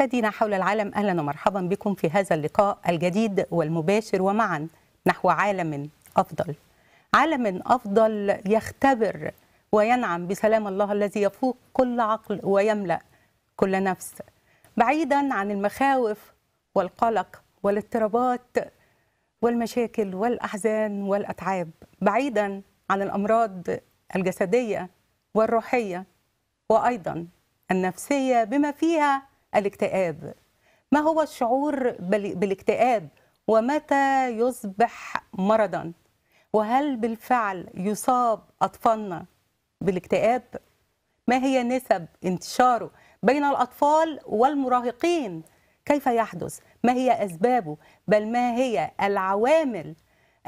مشاهدينا حول العالم أهلا ومرحبا بكم في هذا اللقاء الجديد والمباشر ومعا نحو عالم أفضل عالم أفضل يختبر وينعم بسلام الله الذي يفوق كل عقل ويملأ كل نفس بعيدا عن المخاوف والقلق والاضطرابات والمشاكل والأحزان والأتعاب بعيدا عن الأمراض الجسدية والروحية وأيضا النفسية بما فيها الاكتئاب ما هو الشعور بالاكتئاب ومتى يصبح مرضا وهل بالفعل يصاب أطفالنا بالاكتئاب ما هي نسب انتشاره بين الأطفال والمراهقين كيف يحدث ما هي أسبابه بل ما هي العوامل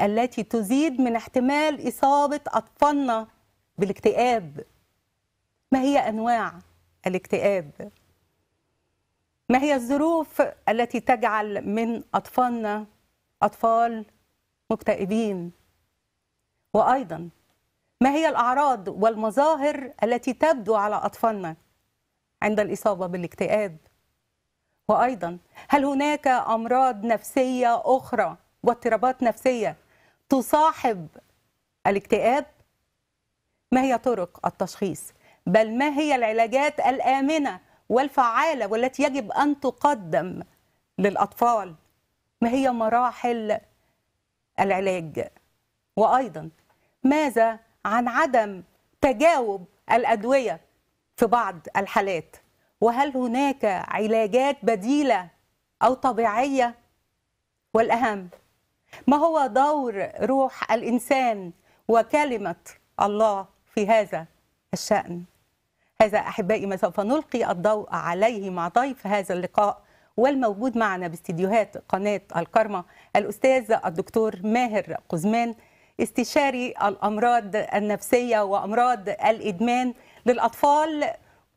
التي تزيد من احتمال إصابة أطفالنا بالاكتئاب ما هي أنواع الاكتئاب ما هي الظروف التي تجعل من أطفالنا أطفال مكتئبين وأيضا ما هي الأعراض والمظاهر التي تبدو على أطفالنا عند الإصابة بالاكتئاب وأيضا هل هناك أمراض نفسية أخرى واضطرابات نفسية تصاحب الاكتئاب ما هي طرق التشخيص بل ما هي العلاجات الآمنة والفعالة والتي يجب أن تقدم للأطفال ما هي مراحل العلاج وأيضا ماذا عن عدم تجاوب الأدوية في بعض الحالات وهل هناك علاجات بديلة أو طبيعية والأهم ما هو دور روح الإنسان وكلمة الله في هذا الشأن هذا أحبائي ما سوف نلقي الضوء عليه مع ضيف هذا اللقاء والموجود معنا باستديوهات قناة الكرمة الأستاذ الدكتور ماهر قزمان استشاري الأمراض النفسية وأمراض الإدمان للأطفال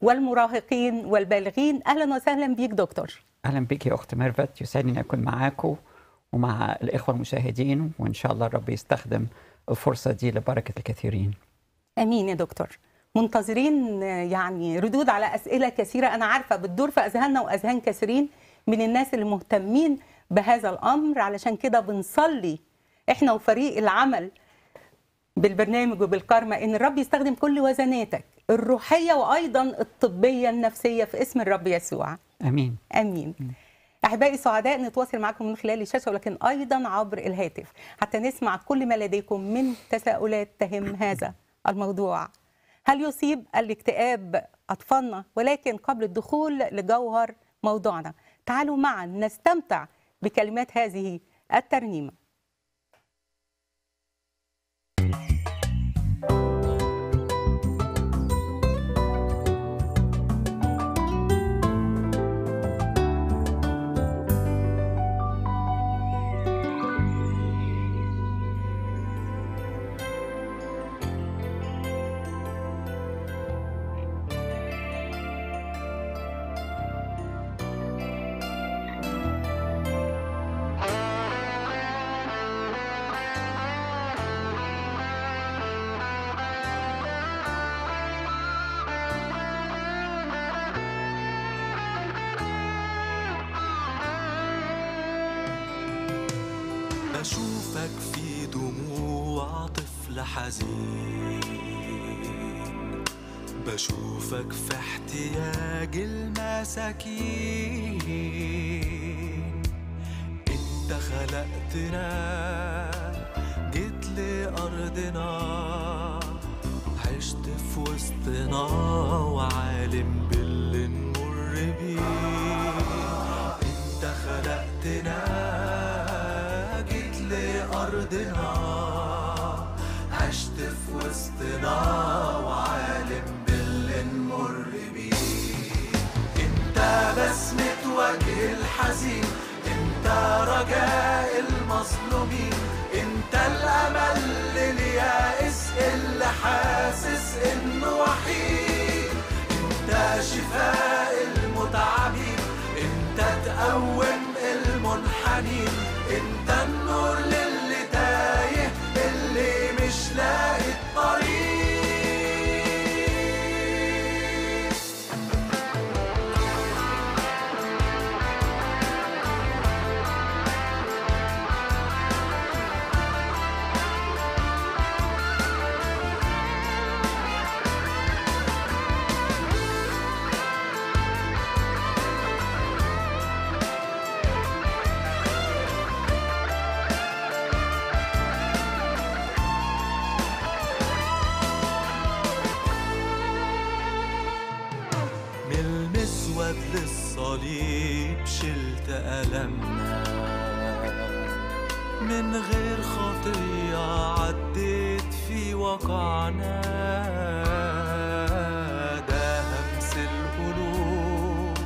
والمراهقين والبالغين أهلا وسهلا بيك دكتور أهلا بيك يا أخت ميرفت يسعدني أن أكون معاكم ومع الإخوة المشاهدين وإن شاء الله الرب يستخدم الفرصة دي لبركة الكثيرين أمين يا دكتور منتظرين يعني ردود على اسئله كثيره انا عارفه بتدور في اذهاننا واذهان كثيرين من الناس اللي مهتمين بهذا الامر علشان كده بنصلي احنا وفريق العمل بالبرنامج وبالكارما ان الرب يستخدم كل وزناتك الروحيه وايضا الطبيه النفسيه في اسم الرب يسوع امين امين, احبائي سعداء نتواصل معكم من خلال الشاشه ولكن ايضا عبر الهاتف حتى نسمع كل ما لديكم من تساؤلات تهم هذا الموضوع هل يصيب الاكتئاب أطفالنا ولكن قبل الدخول لجوهر موضوعنا تعالوا معا نستمتع بكلمات هذه الترنيمه aqui. الحزين انت رجاء المظلومين انت الامل لليائس اللي حاسس انه وحيد انت شفاء المتعبين انت تقوم المنحنين انت وقعنا ده همس القلوب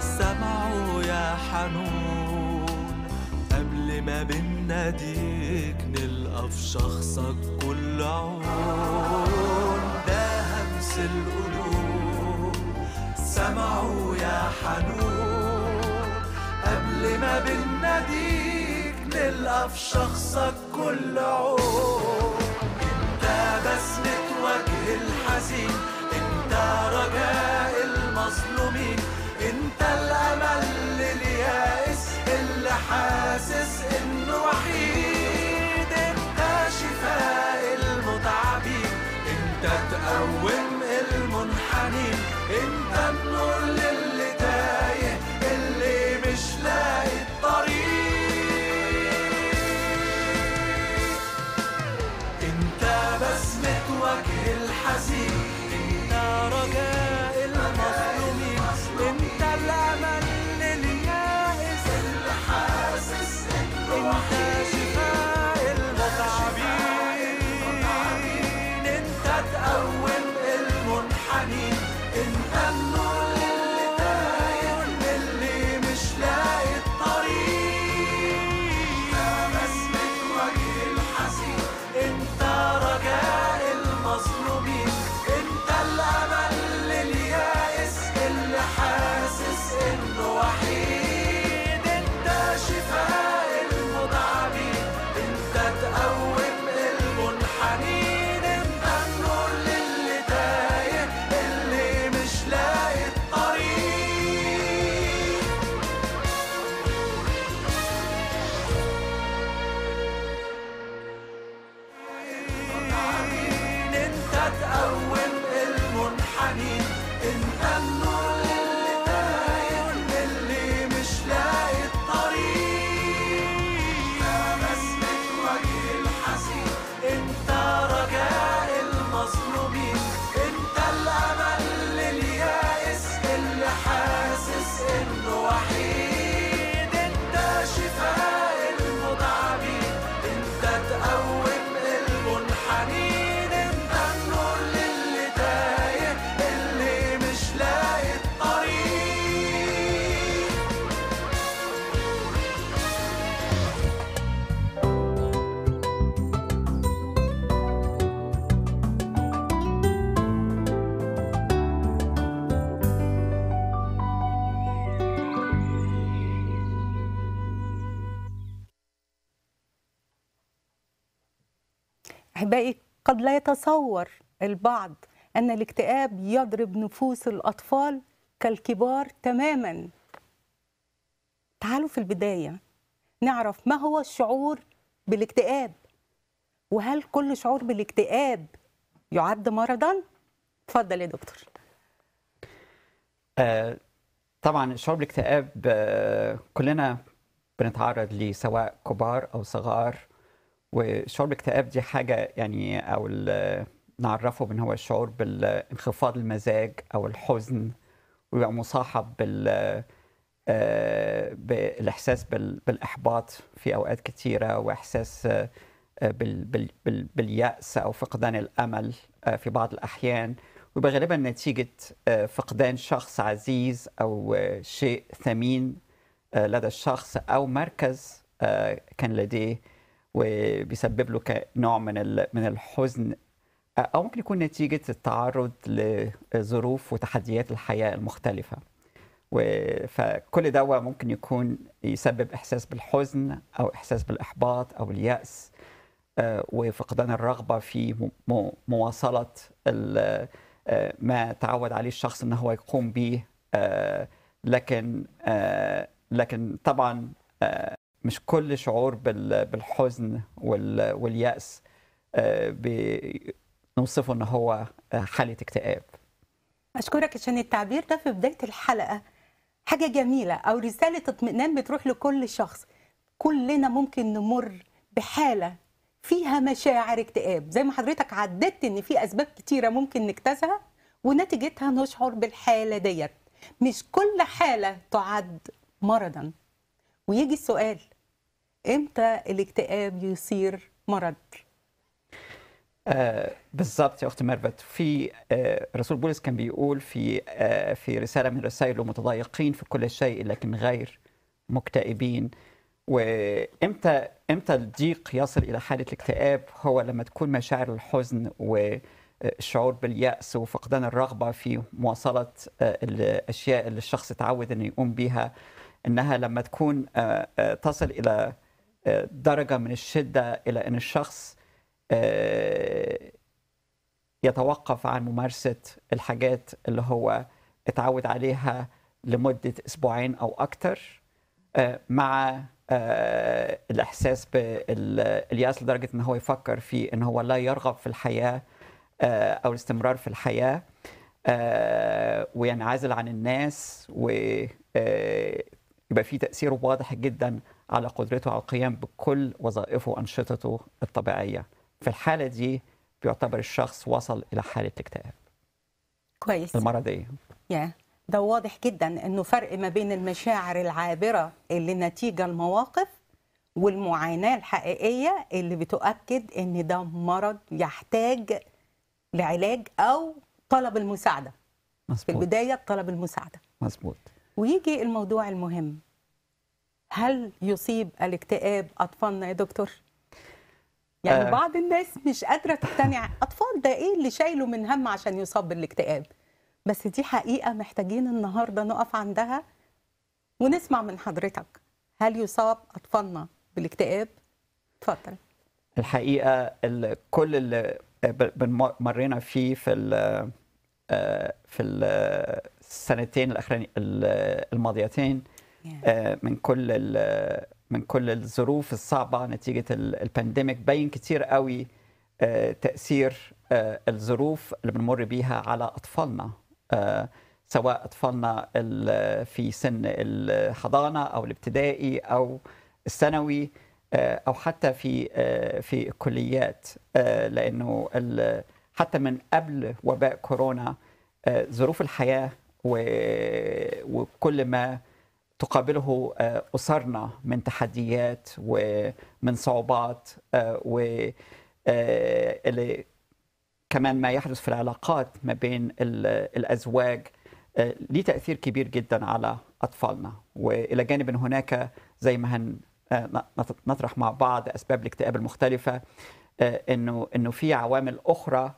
سمعوا يا حنون قبل ما بناديك نلقى في شخصك كل عون ده همس القلوب سمعوا يا حنون قبل ما بناديك نلقى في شخصك كل عون الحزين انت رجاء المظلومين انت الامل لليائس اللي حاسس يتصور البعض أن الاكتئاب يضرب نفوس الأطفال كالكبار تماما تعالوا في البداية نعرف ما هو الشعور بالاكتئاب وهل كل شعور بالاكتئاب يعد مرضا؟ اتفضل يا دكتور آه، طبعا الشعور بالاكتئاب آه، كلنا بنتعرض ليه سواء كبار او صغار وشعور الاكتئاب دي حاجه يعني او نعرفه بان هو الشعور بالانخفاض المزاج او الحزن ويبقى مصاحب بال آه، بالاحساس بالاحباط في اوقات كثيره واحساس آه، بالياس او فقدان الامل آه، في بعض الاحيان ويبقى غالبا نتيجه فقدان شخص عزيز او شيء ثمين لدى الشخص او مركز كان لديه وبيسبب له نوع من من الحزن او ممكن يكون نتيجه التعرض لظروف وتحديات الحياه المختلفه فكل دواء ممكن يكون يسبب احساس بالحزن او احساس بالاحباط او الياس وفقدان الرغبه في مواصله ما تعود عليه الشخص ان هو يقوم به لكن لكن طبعا مش كل شعور بالحزن واليأس آه، بنوصفه ان هو آه، حالة اكتئاب أشكرك عشان التعبير ده في بداية الحلقة حاجة جميلة أو رسالة اطمئنان بتروح لكل شخص كلنا ممكن نمر بحالة فيها مشاعر اكتئاب زي ما حضرتك عددت ان في اسباب كتيره ممكن نجتازها ونتيجتها نشعر بالحاله ديت مش كل حاله تعد مرضا ويجي السؤال امتى الاكتئاب يصير مرض آه بالظبط يا اخت مربت في آه رسول بولس كان بيقول في آه في رساله من رسائله متضايقين في كل شيء لكن غير مكتئبين وامتى امتى الضيق يصل الى حاله الاكتئاب هو لما تكون مشاعر الحزن والشعور بالياس وفقدان الرغبه في مواصله آه، الاشياء اللي الشخص اتعود انه يقوم بها انها لما تكون آه، آه، تصل الى آه، درجه من الشده الى ان الشخص آه، يتوقف عن ممارسه الحاجات اللي هو اتعود عليها لمده اسبوعين او اكثر آه، مع الاحساس بالياس لدرجه ان هو يفكر في ان هو لا يرغب في الحياه او الاستمرار في الحياه وينعزل عن الناس ويبقى في تاثيره واضح جدا على قدرته على القيام بكل وظائفه وأنشطته الطبيعية في الحالة دي بيعتبر الشخص وصل إلى حالة اكتئاب كويس المرضية yeah. ده واضح جدا انه فرق ما بين المشاعر العابره اللي نتيجه المواقف والمعاناه الحقيقيه اللي بتؤكد ان ده مرض يحتاج لعلاج او طلب المساعده مزبوط. في البدايه طلب المساعده مظبوط ويجي الموضوع المهم هل يصيب الاكتئاب أطفالنا يا دكتور؟ يعني آه. بعض الناس مش قادرة تقتنع أطفال ده إيه اللي شايله من هم عشان يصاب بالاكتئاب بس دي حقيقة محتاجين النهاردة نقف عندها ونسمع من حضرتك هل يصاب أطفالنا بالاكتئاب؟ اتفضل الحقيقة كل اللي مرينا فيه في الـ آه، في السنتين الأخرين الماضيتين آه، من كل من كل الظروف الصعبه نتيجه البانديميك باين كتير قوي آه، تاثير آه، الظروف اللي بنمر بيها على اطفالنا سواء اطفالنا في سن الحضانه او الابتدائي او الثانوي او حتى في في الكليات لانه حتى من قبل وباء كورونا ظروف الحياه وكل ما تقابله آه، أسرنا من تحديات ومن صعوبات آه، و آه، كمان ما يحدث في العلاقات ما بين الأزواج ليه تأثير كبير جدا على أطفالنا وإلى جانب أن هناك زي ما هن نطرح مع بعض أسباب الاكتئاب المختلفة أنه أنه في عوامل أخرى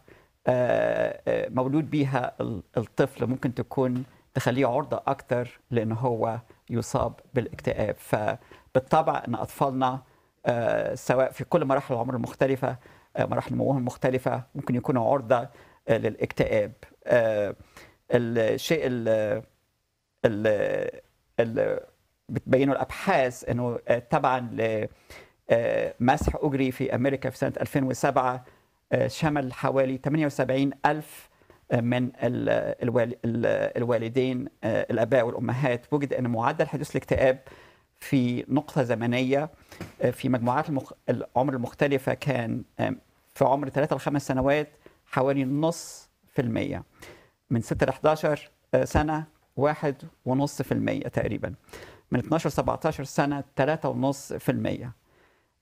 مولود بيها الطفل ممكن تكون تخليه عرضة أكتر لأن هو يصاب بالاكتئاب فبالطبع أن أطفالنا آه، سواء في كل مراحل العمر المختلفة آه، مراحل نموهم المختلفة ممكن يكونوا عرضة آه، للاكتئاب الشيء اللي بتبينه الأبحاث أنه طبعا مسح أجري في أمريكا في سنة 2007 شمل حوالي 78 ألف من الوالدين آه، الاباء والامهات وجد ان معدل حدوث الاكتئاب في نقطة زمنية آه، في مجموعات العمر المختلفة كان في عمر 3 ل 5 سنوات حوالي نص في المية من 6 ل 11 سنة واحد ونص في المية تقريبا من 12 ل 17 سنة تلاتة ونص في المية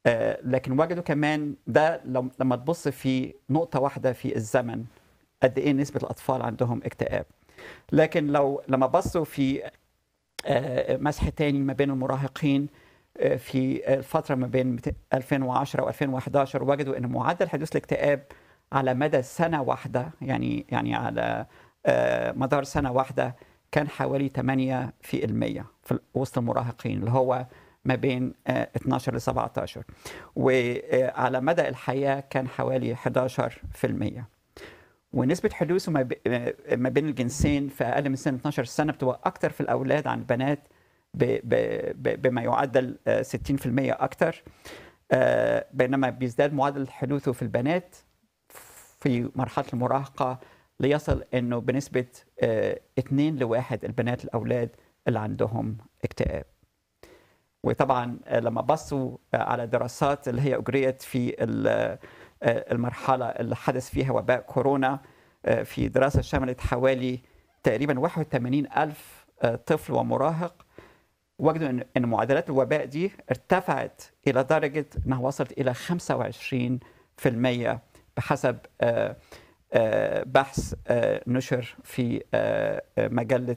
آه، لكن وجدوا كمان ده لما تبص في نقطة واحدة في الزمن قد ايه نسبه الاطفال عندهم اكتئاب لكن لو لما بصوا في آه، مسح تاني ما بين المراهقين آه، في الفتره ما بين 2010 و2011 وجدوا ان معدل حدوث الاكتئاب على مدى سنه واحده يعني يعني على آه، مدار سنه واحده كان حوالي 8 في المية في وسط المراهقين اللي هو ما بين 12 ل 17 وعلى مدى الحياه كان حوالي 11 في المية. ونسبة حدوثه آه، ما بين الجنسين في أقل من سن 12 سنة بتبقى أكتر في الأولاد عن البنات بما يعدل 60% آه، أكتر آه، بينما بيزداد معدل حدوثه في البنات في مرحلة المراهقة ليصل أنه بنسبة 2 لواحد البنات الأولاد اللي عندهم اكتئاب وطبعا لما بصوا على دراسات اللي هي أجريت في آه، المرحلة اللي حدث فيها وباء كورونا آه، في دراسة شملت حوالي تقريبا 81 ألف آه، طفل ومراهق وجدوا أن معدلات الوباء دي ارتفعت إلى درجة أنها وصلت إلى 25% بحسب بحث نشر في مجلة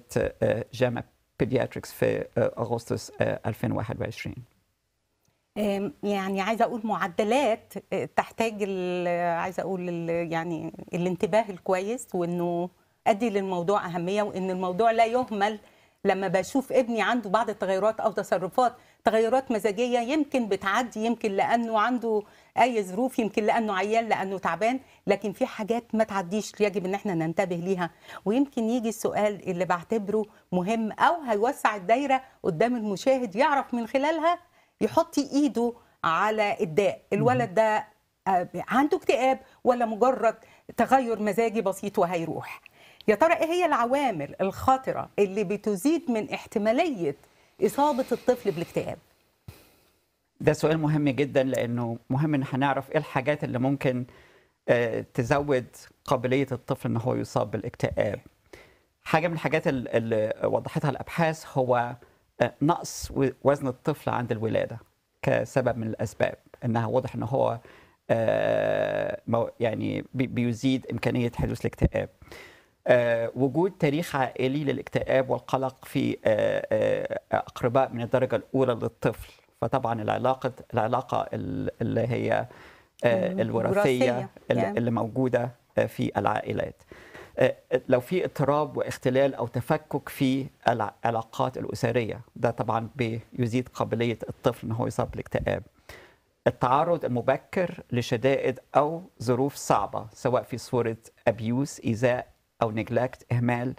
جامعة بيدياتريكس في أغسطس 2021 يعني عايزه اقول معدلات آه، تحتاج عايزه اقول يعني الانتباه الكويس وانه ادي للموضوع اهميه وان الموضوع لا يهمل لما بشوف ابني عنده بعض التغيرات او تصرفات تغيرات مزاجيه يمكن بتعدي يمكن لانه عنده اي ظروف يمكن لانه عيان لانه تعبان لكن في حاجات ما تعديش يجب ان احنا ننتبه ليها ويمكن يجي السؤال اللي بعتبره مهم او هيوسع الدايره قدام المشاهد يعرف من خلالها يحط ايده على الداء الولد ده آه، عنده اكتئاب ولا مجرد تغير مزاجي بسيط وهيروح يا ترى ايه هي العوامل الخطره اللي بتزيد من احتماليه اصابه الطفل بالاكتئاب ده سؤال مهم جدا لانه مهم ان هنعرف ايه الحاجات اللي ممكن آه، تزود قابليه الطفل ان هو يصاب بالاكتئاب حاجه من الحاجات اللي وضحتها الابحاث هو آه، نقص وزن الطفل عند الولاده كسبب من الاسباب انها واضح ان هو آه، يعني بيزيد امكانيه حدوث الاكتئاب آه، وجود تاريخ عائلي للاكتئاب والقلق في اقرباء من الدرجه الاولى للطفل فطبعا العلاقه العلاقه اللي هي الوراثيه اللي موجوده في العائلات آه، آه، لو في اضطراب واختلال او تفكك في العلاقات الاسريه ده طبعا بيزيد قابليه الطفل ان هو يصاب بالاكتئاب التعرض المبكر لشدائد او ظروف صعبه سواء في صوره ابيوس ايذاء او نجلاكت اهمال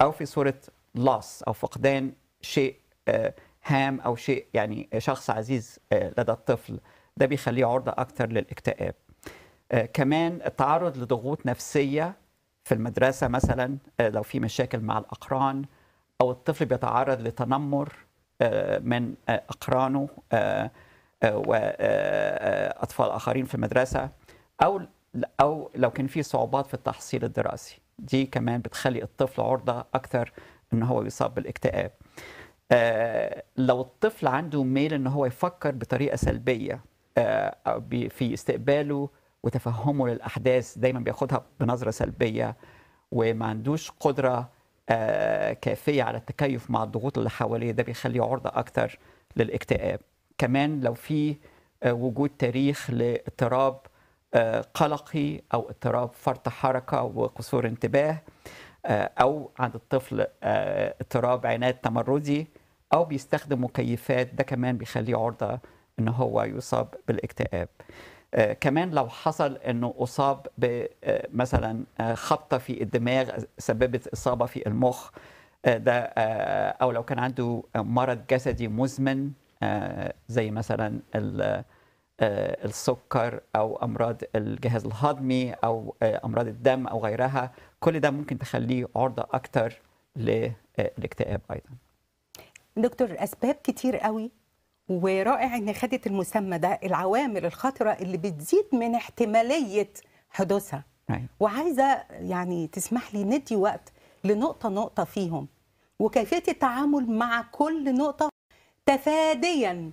او في صوره لاس او فقدان شيء آه، هام او شيء يعني شخص عزيز لدى الطفل ده بيخليه عرضه اكثر للاكتئاب كمان التعرض لضغوط نفسيه في المدرسه مثلا آه، لو في مشاكل مع الاقران او الطفل بيتعرض لتنمر آه، من آه، اقرانه واطفال اخرين في المدرسه او او لو كان في صعوبات في التحصيل الدراسي دي كمان بتخلي الطفل عرضه اكثر ان هو يصاب بالاكتئاب لو الطفل عنده ميل ان هو يفكر بطريقه سلبيه في استقباله وتفهمه للاحداث دايما بياخدها بنظره سلبيه وما عندوش قدره آه، كافيه على التكيف مع الضغوط اللي حواليه ده بيخليه عرضه اكتر للاكتئاب كمان لو في آه، وجود تاريخ لاضطراب آه، قلقي او اضطراب فرط حركه وقصور انتباه او عند الطفل اضطراب عناد تمردي او بيستخدم مكيفات ده كمان بيخليه عرضه ان هو يصاب بالاكتئاب آه، كمان لو حصل انه اصاب بمثلا آه، آه، خبطه في الدماغ سببت اصابه في المخ ده او لو كان عنده مرض جسدي مزمن زي مثلا السكر او امراض الجهاز الهضمي او امراض الدم او غيرها كل ده ممكن تخليه عرضه اكتر للاكتئاب ايضا دكتور اسباب كتير قوي ورائع ان خدت المسمى ده العوامل الخطره اللي بتزيد من احتماليه حدوثها أيوة. وعايزه يعني تسمح لي ندي وقت لنقطه نقطه فيهم وكيفيه التعامل مع كل نقطه تفاديا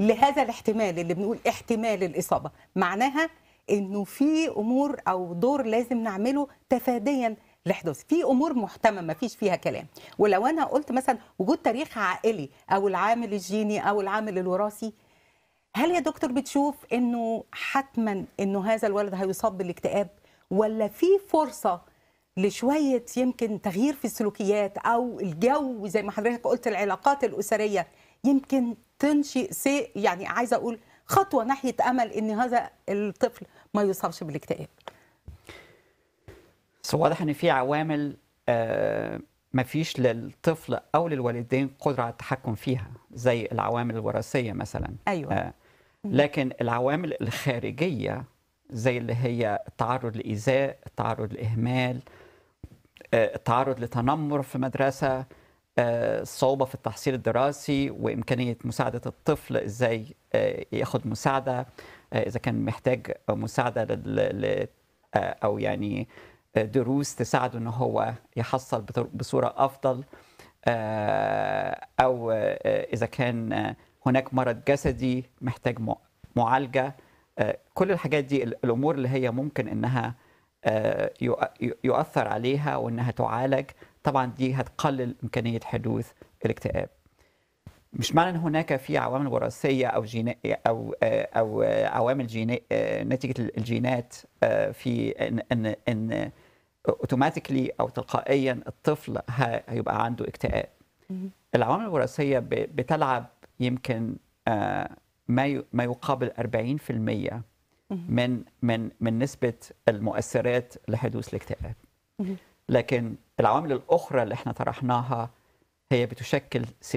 لهذا الاحتمال اللي بنقول احتمال الاصابه معناها انه في امور او دور لازم نعمله تفاديا لحدوث في امور محتمه ما فيش فيها كلام ولو انا قلت مثلا وجود تاريخ عائلي او العامل الجيني او العامل الوراثي هل يا دكتور بتشوف انه حتما انه هذا الولد هيصاب بالاكتئاب ولا في فرصه لشويه يمكن تغيير في السلوكيات او الجو زي ما حضرتك قلت العلاقات الاسريه يمكن تنشئ سي يعني عايزه اقول خطوه ناحيه امل ان هذا الطفل ما يصابش بالاكتئاب بس واضح ان في عوامل آه، ما فيش للطفل او للوالدين قدره على التحكم فيها زي العوامل الوراثيه مثلا ايوه آه، لكن العوامل الخارجيه زي اللي هي التعرض لايذاء التعرض لاهمال آه، التعرض لتنمر في مدرسه الصعوبه في التحصيل الدراسي وامكانيه مساعده الطفل ازاي ياخد مساعده اذا كان محتاج مساعده او يعني دروس تساعده ان هو يحصل بصوره افضل آه، او آه، اذا كان آه، هناك مرض جسدي محتاج معالجه كل الحاجات دي الامور اللي هي ممكن انها يؤثر عليها وانها تعالج طبعا دي هتقلل امكانيه حدوث الاكتئاب مش معنى ان هناك في عوامل وراثيه او جينا او آه، او آه، عوامل جين آه، نتيجه الجينات في ان ان ان اوتوماتيكلي او تلقائيا الطفل هيبقى عنده اكتئاب العوامل الوراثيه بتلعب يمكن ما ما يقابل 40% من من من نسبه المؤثرات لحدوث الاكتئاب لكن العوامل الاخرى اللي احنا طرحناها هي بتشكل 60%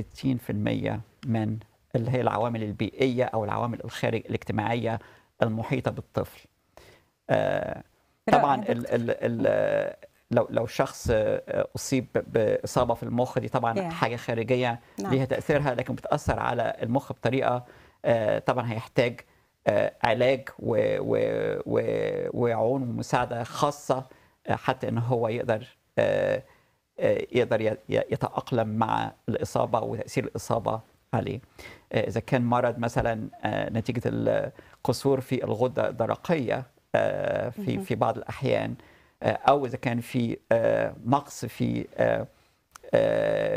من اللي هي العوامل البيئية أو العوامل الخارج الاجتماعية المحيطة بالطفل آه، طبعا الـ الـ الـ لو لو شخص آه، اصيب باصابه في المخ دي طبعا حاجه خارجيه نعم. ليها تاثيرها لكن بتاثر على المخ بطريقه آه، طبعا هيحتاج علاج وعون ومساعده خاصه حتى ان هو يقدر آه، يقدر يتأقلم مع الإصابة وتأثير الإصابة عليه آه، إذا كان مرض مثلا آه، نتيجة القصور في الغدة الدرقية في في بعض الأحيان أو إذا كان في نقص في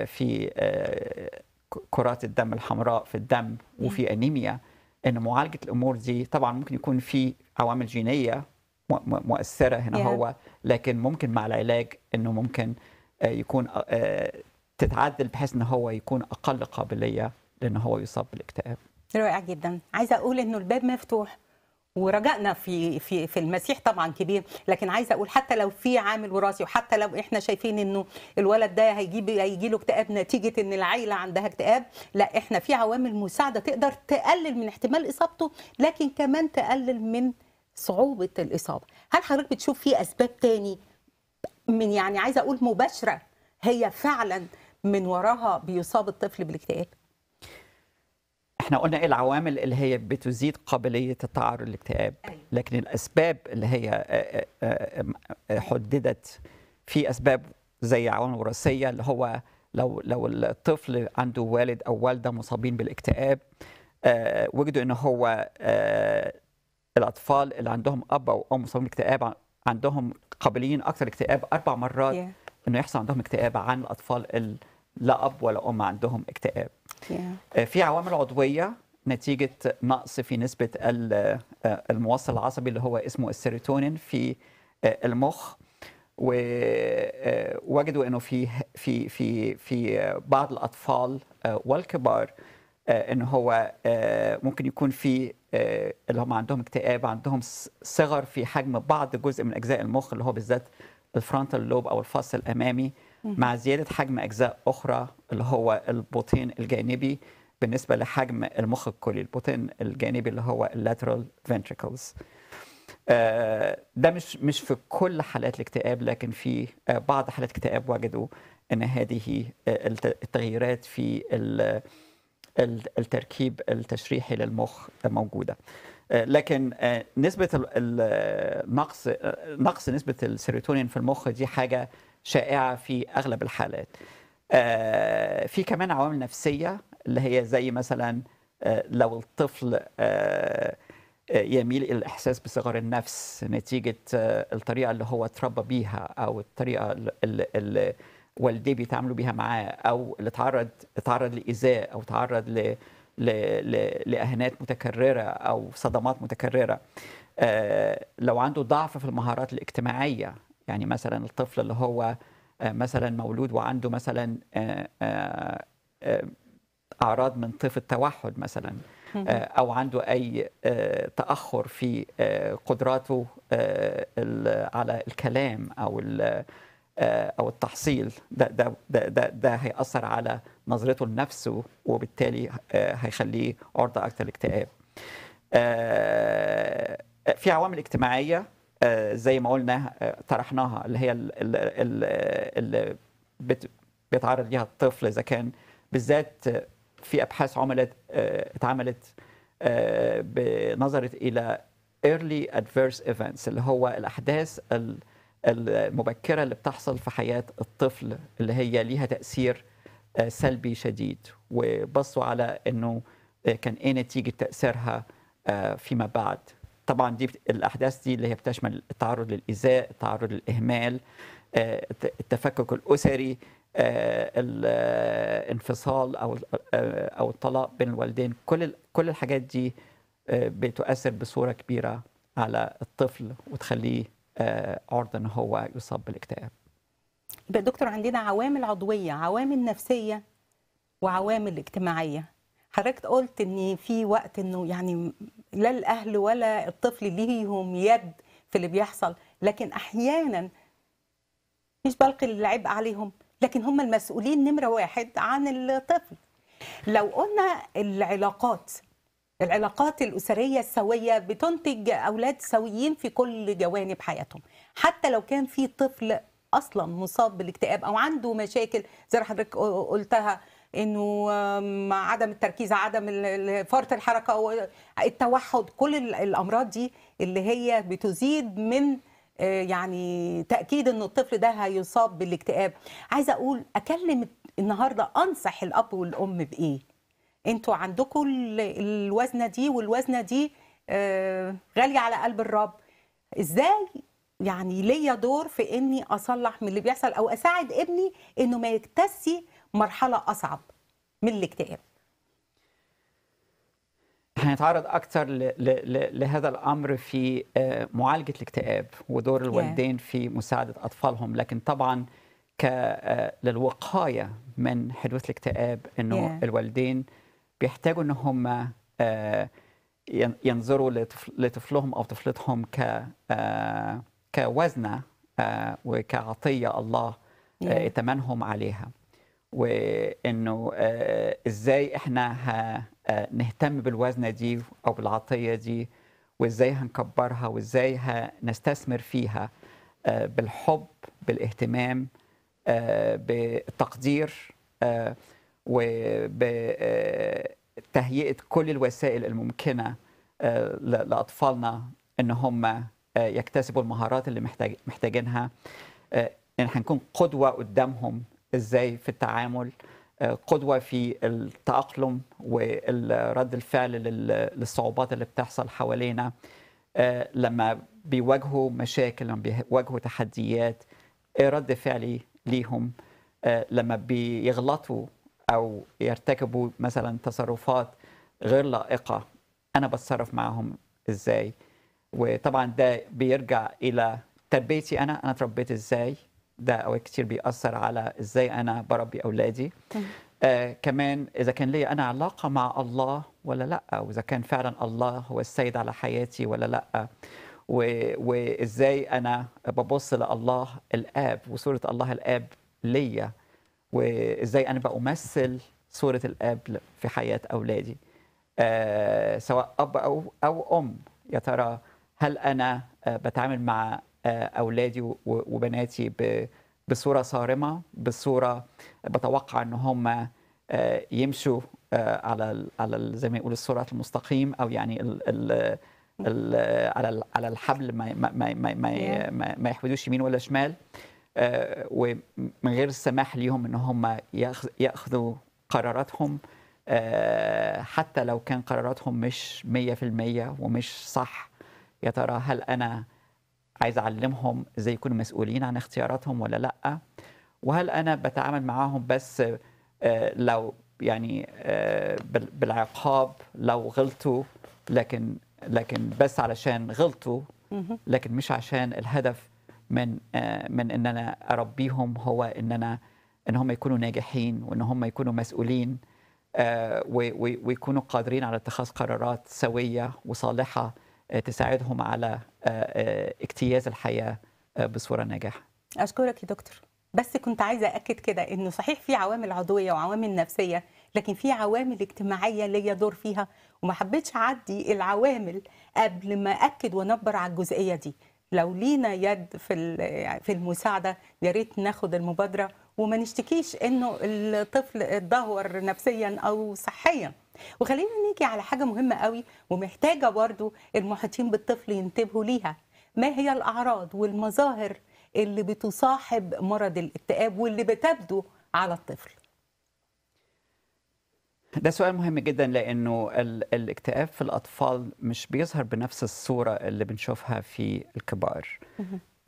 في كرات الدم الحمراء في الدم وفي أنيميا ان معالجه الامور دي طبعا ممكن يكون في عوامل جينيه مؤثره هنا yeah. هو لكن ممكن مع العلاج انه ممكن آه، يكون آه، تتعدل بحيث ان هو يكون اقل قابليه لان هو يصاب بالاكتئاب رائع جدا عايزه اقول انه الباب مفتوح ورجائنا في في في المسيح طبعا كبير لكن عايزه اقول حتى لو في عامل وراثي وحتى لو احنا شايفين انه الولد ده هيجيب هيجي له اكتئاب نتيجه ان العيله عندها اكتئاب لا احنا في عوامل مساعده تقدر تقلل من احتمال اصابته لكن كمان تقلل من صعوبه الاصابه هل حضرتك بتشوف في اسباب تاني من يعني عايزه اقول مباشره هي فعلا من وراها بيصاب الطفل بالاكتئاب احنا قلنا ايه العوامل اللي هي بتزيد قابليه التعرض للاكتئاب أيوة. لكن الاسباب اللي هي آه، آه، آه، حددت في اسباب زي عوامل وراثيه اللي هو لو لو الطفل عنده والد او والده مصابين بالاكتئاب وجدوا ان هو الاطفال اللي عندهم اب او ام مصابين بالاكتئاب عندهم قابلين اكثر اكتئاب اربع مرات yeah. انه يحصل عندهم اكتئاب عن الاطفال لا اب ولا ام عندهم اكتئاب yeah. آه، في عوامل عضويه نتيجه نقص في نسبه آه، الموصل العصبي اللي هو اسمه السيروتونين في آه، المخ ووجدوا انه في في في في بعض الاطفال والكبار آه، ان هو آه، ممكن يكون في آه، اللي هم عندهم اكتئاب عندهم صغر في حجم بعض جزء من اجزاء المخ اللي هو بالذات الفرونتال لوب او الفص الامامي مع زياده حجم اجزاء اخرى اللي هو البطين الجانبي بالنسبه لحجم المخ الكلي البطين الجانبي اللي هو اللاترال فنتريكلز ده مش مش في كل حالات الاكتئاب لكن في بعض حالات الاكتئاب وجدوا ان هذه التغييرات في التركيب التشريحي للمخ موجوده آه، لكن آه، نسبه النقص نقص نسبه السيروتونين في المخ دي حاجه شائعه في اغلب الحالات آه، في كمان عوامل نفسيه اللي هي زي مثلا لو الطفل يميل الى الاحساس بصغر النفس نتيجه الطريقه اللي هو اتربى بيها او الطريقه اللي والديه بيتعاملوا بيها معاه او اللي اتعرض اتعرض لايذاء او اتعرض ل... ل... لاهانات متكرره او صدمات متكرره آه، لو عنده ضعف في المهارات الاجتماعيه يعني مثلا الطفل اللي هو آه، مثلا مولود وعنده مثلا آه، اعراض من طيف التوحد مثلا او عنده اي تاخر في قدراته على الكلام او آه، او التحصيل ده ده ده ده, هياثر على نظرته لنفسه وبالتالي آه، هيخليه عرضه اكثر لاكتئاب. آه، في عوامل اجتماعيه زي ما قلنا طرحناها اللي هي اللي بيتعرض ليها الطفل اذا كان بالذات في ابحاث عملت اتعملت بنظرت الى early adverse events اللي هو الاحداث اللي المبكره اللي بتحصل في حياه الطفل اللي هي ليها تاثير آه، سلبي شديد وبصوا على انه آه، كان ايه نتيجه تاثيرها آه، فيما بعد طبعا دي الاحداث دي اللي هي بتشمل التعرض للايذاء التعرض للاهمال التفكك الاسري الانفصال او او الطلاق بين الوالدين كل كل الحاجات دي بتؤثر بصوره كبيره على الطفل وتخليه عرضة آه، ان هو يصاب بالاكتئاب يبقى دكتور عندنا عوامل عضويه عوامل نفسيه وعوامل اجتماعيه حضرتك قلت ان في وقت انه يعني لا الاهل ولا الطفل ليهم يد في اللي بيحصل لكن احيانا مش بلقي العبء عليهم لكن هم المسؤولين نمره واحد عن الطفل لو قلنا العلاقات العلاقات الأسرية السوية بتنتج أولاد سويين في كل جوانب حياتهم حتى لو كان في طفل أصلا مصاب بالاكتئاب أو عنده مشاكل زي حضرتك قلتها انه مع عدم التركيز عدم فرط الحركه التوحد كل الامراض دي اللي هي بتزيد من آه، يعني تاكيد ان الطفل ده هيصاب بالاكتئاب عايزه اقول اكلم النهارده انصح الاب والام بايه انتوا عندكم الوزنه دي والوزنه دي آه، غاليه على قلب الرب ازاي يعني ليا دور في اني اصلح من اللي بيحصل او اساعد ابني انه ما يكتسي مرحله اصعب من الاكتئاب هنتعرض اكتر لهذا الامر في آه، معالجه الاكتئاب ودور الوالدين في مساعده اطفالهم لكن طبعا ك آه، للوقايه من حدوث الاكتئاب انه yeah. الوالدين بيحتاجوا ان هم آه، ينظروا لطفلهم او طفلتهم ك آه، كوزنه آه، وكعطيه الله ائتمنهم عليها وانه ازاي احنا نهتم بالوزنه دي او بالعطيه دي وازاي هنكبرها وازاي هنستثمر فيها بالحب بالاهتمام بالتقدير وبتهيئه آه، كل الوسائل الممكنه آه، لاطفالنا ان هم آه، يكتسبوا المهارات اللي محتاج محتاجينها ان يعني هنكون قدوه قدامهم ازاي في التعامل قدوه في التاقلم ورد الفعل للصعوبات اللي بتحصل حوالينا لما بيواجهوا مشاكل لما بيواجهوا تحديات ايه رد فعلي ليهم لما بيغلطوا او يرتكبوا مثلا تصرفات غير لائقه انا بتصرف معاهم ازاي وطبعا ده بيرجع الى تربيتي انا انا اتربيت ازاي ده او كتير بيأثر على ازاي انا بربي اولادي آه كمان اذا كان لي انا علاقه مع الله ولا لا واذا كان فعلا الله هو السيد على حياتي ولا لا وازاي انا ببص لله الاب وصوره الله الاب ليا وازاي انا بامثل صوره الاب في حياه اولادي آه سواء اب او او ام يا ترى هل انا آه بتعامل مع آه اولادي وبناتي بصوره صارمه بصوره بتوقع ان هم آه، يمشوا آه، على على زي ما يقول الصراط المستقيم او يعني ال ال ال على على الحبل ما ما ما ما, ما, ما يحودوش يمين ولا شمال آه، ومن غير السماح ليهم ان هم ياخذوا قراراتهم آه، حتى لو كان قراراتهم مش 100% ومش صح يا ترى هل انا عايز اعلمهم ازاي يكونوا مسؤولين عن اختياراتهم ولا لا وهل انا بتعامل معاهم بس آه، لو يعني بالعقاب لو غلطوا لكن لكن بس علشان غلطوا لكن مش عشان الهدف من آه، من ان انا اربيهم هو ان انا ان هم يكونوا ناجحين وان هم يكونوا مسؤولين آه، ويكونوا قادرين على اتخاذ قرارات سويه وصالحه آه، تساعدهم على اجتياز الحياه بصوره ناجحه. اشكرك يا دكتور بس كنت عايزه اكد كده انه صحيح في عوامل عضويه وعوامل نفسيه لكن في عوامل اجتماعيه ليا دور فيها وما حبيتش اعدي العوامل قبل ما اكد وانبر على الجزئيه دي لو لينا يد في في المساعده يا ريت ناخد المبادره وما نشتكيش انه الطفل اتدهور نفسيا او صحيا وخلينا نيجي على حاجه مهمه قوي ومحتاجه برضو المحيطين بالطفل ينتبهوا ليها ما هي الاعراض والمظاهر اللي بتصاحب مرض الاكتئاب واللي بتبدو على الطفل ده سؤال مهم جدا لانه الاكتئاب في الاطفال مش بيظهر بنفس الصوره اللي بنشوفها في الكبار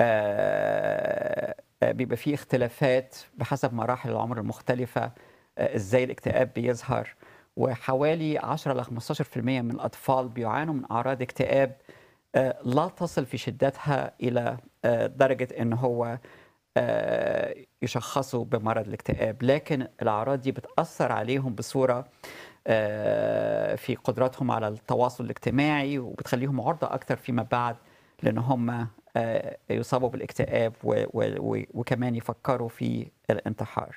آه،, آه بيبقى في اختلافات بحسب مراحل العمر المختلفه آه ازاي الاكتئاب بيظهر وحوالي 10 ل 15% من الاطفال بيعانوا من اعراض اكتئاب آه لا تصل في شدتها الى آه، درجه ان هو آه، يشخصوا بمرض الاكتئاب لكن الاعراض دي بتاثر عليهم بصوره آه، في قدراتهم على التواصل الاجتماعي وبتخليهم عرضه اكثر فيما بعد لان هم آه، يصابوا بالاكتئاب وكمان يفكروا في الانتحار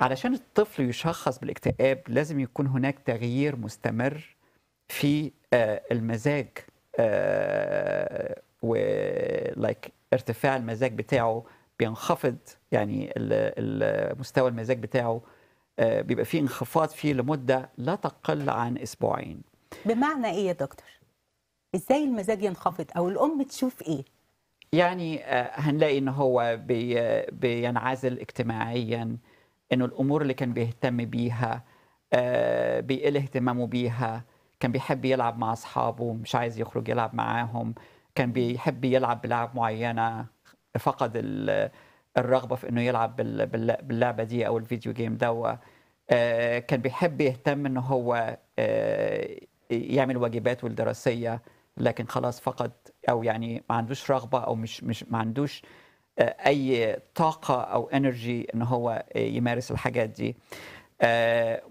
علشان الطفل يشخص بالاكتئاب لازم يكون هناك تغيير مستمر في المزاج ولايك ارتفاع المزاج بتاعه بينخفض يعني مستوى المزاج بتاعه آه، بيبقى فيه انخفاض فيه لمده لا تقل عن اسبوعين بمعنى ايه يا دكتور ازاي المزاج ينخفض او الام تشوف ايه يعني آه، هنلاقي ان هو بي بينعزل اجتماعيا انه الامور اللي كان بيهتم بيها آه، بيقل اهتمامه بيها كان بيحب يلعب مع اصحابه مش عايز يخرج يلعب معاهم كان بيحب يلعب بلعب معينه فقد الرغبه في انه يلعب باللعبه دي او الفيديو جيم ده آه، كان بيحب يهتم انه هو آه، يعمل واجباته الدراسيه لكن خلاص فقد او يعني ما عندوش رغبه او مش مش ما عندوش آه، اي طاقه او انرجي ان هو يمارس الحاجات دي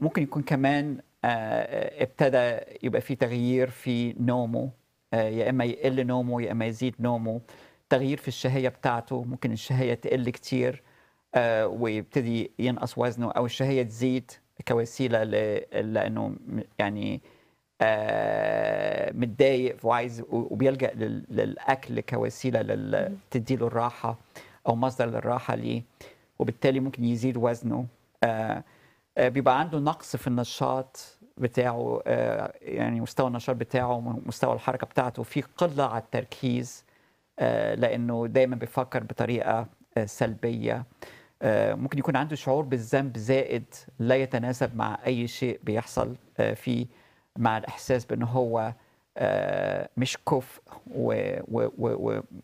ممكن يكون كمان ابتدى يبقى في تغيير في نومه يا اما يقل نومه يا اما يزيد نومه تغيير في الشهيه بتاعته ممكن الشهيه تقل كتير آه، ويبتدي ينقص وزنه او الشهيه تزيد كوسيله لانه يعني آه، متضايق وعايز وبيلجا للاكل كوسيله تديله الراحه او مصدر للراحه ليه وبالتالي ممكن يزيد وزنه آه، بيبقى عنده نقص في النشاط بتاعه يعني مستوى النشاط بتاعه مستوى الحركه بتاعته في قله على التركيز آه، لانه دايما بيفكر بطريقه آه، سلبيه آه، ممكن يكون عنده شعور بالذنب زائد لا يتناسب مع اي شيء بيحصل فيه مع الاحساس بانه هو مش كفء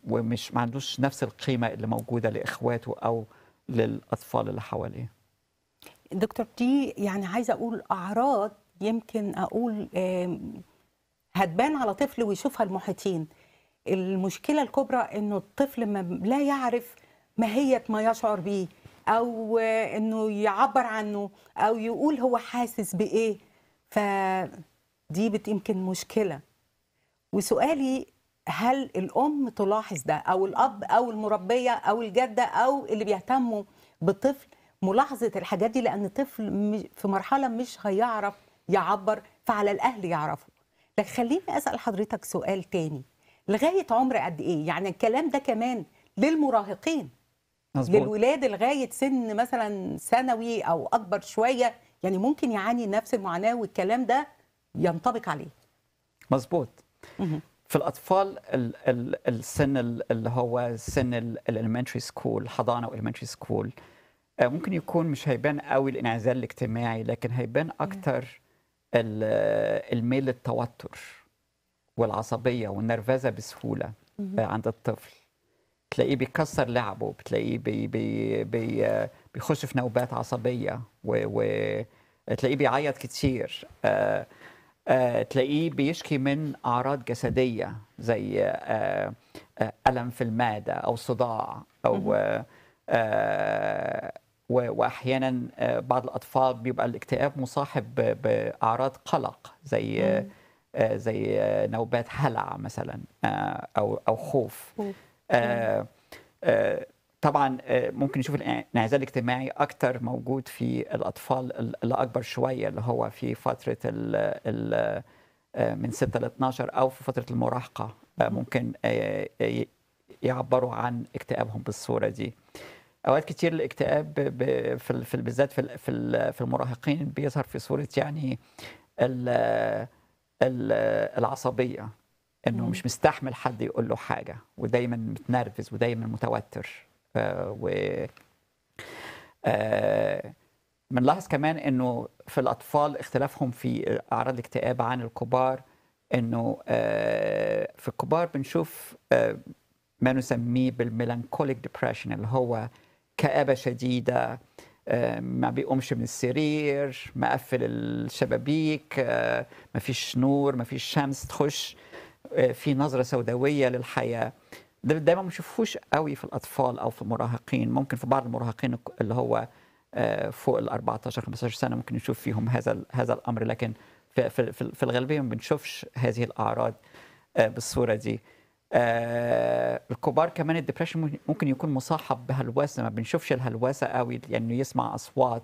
ومش ما عندوش نفس القيمه اللي موجوده لاخواته او للاطفال اللي حواليه دكتور دي يعني عايزه اقول اعراض يمكن اقول هتبان على طفل ويشوفها المحيطين المشكله الكبرى انه الطفل ما لا يعرف ماهيه ما يشعر به او انه يعبر عنه او يقول هو حاسس بايه فدي يمكن مشكله وسؤالي هل الام تلاحظ ده او الاب او المربيه او الجده او اللي بيهتموا بالطفل ملاحظه الحاجات دي لان الطفل في مرحله مش هيعرف يعبر فعلى الاهل يعرفوا لكن خليني اسال حضرتك سؤال تاني لغايه عمر قد ايه يعني الكلام ده كمان للمراهقين مزبوط. للولاد لغايه سن مثلا ثانوي او اكبر شويه يعني ممكن يعاني نفس المعاناه والكلام ده ينطبق عليه مظبوط في الاطفال السن اللي هو سن الاليمنتري سكول حضانه واليمنتري آه، سكول ممكن يكون مش هيبان قوي الانعزال الاجتماعي لكن هيبان اكتر الميل للتوتر والعصبيه والنرفزه بسهوله عند الطفل تلاقيه بيكسر لعبه بتلاقيه بي بي بي بيخش في نوبات عصبيه و, و تلاقيه بيعيط كتير آه، آه، تلاقيه بيشكي من اعراض جسديه زي آه، الم في المعده او صداع او واحيانا بعض الاطفال بيبقى الاكتئاب مصاحب باعراض قلق زي آه، زي آه، نوبات هلع مثلا آه، او او خوف طبعا ممكن نشوف الانعزال الاجتماعي اكثر موجود في الاطفال اللي اكبر شويه اللي هو في فتره ال من 6 ل 12 او في فتره المراهقه ممكن يعبروا عن اكتئابهم بالصوره دي اوقات كتير الاكتئاب في بالذات في في المراهقين بيظهر في صوره يعني ال العصبيه انه مش مستحمل حد يقول له حاجه ودايما متنرفز ودايما متوتر آه، و بنلاحظ آه، كمان انه في الاطفال اختلافهم في اعراض الاكتئاب عن الكبار انه آه، في الكبار بنشوف ما نسميه بالميلانكوليك ديبريشن اللي هو كآبة شديدة ما بيقومش من السرير مقفل الشبابيك آه، ما فيش نور ما فيش شمس تخش آه، في نظره سوداويه للحياه ده دايما ما بنشوفوش قوي في الاطفال او في المراهقين ممكن في بعض المراهقين اللي هو آه، فوق ال 14 15 سنه ممكن نشوف فيهم هذا هذا الامر لكن في في, في الغالبيه ما بنشوفش هذه الاعراض بالصوره دي آه الكبار كمان الدبريشن ممكن يكون مصاحب بهلوسه ما بنشوفش الهلوسه قوي لانه يعني يسمع اصوات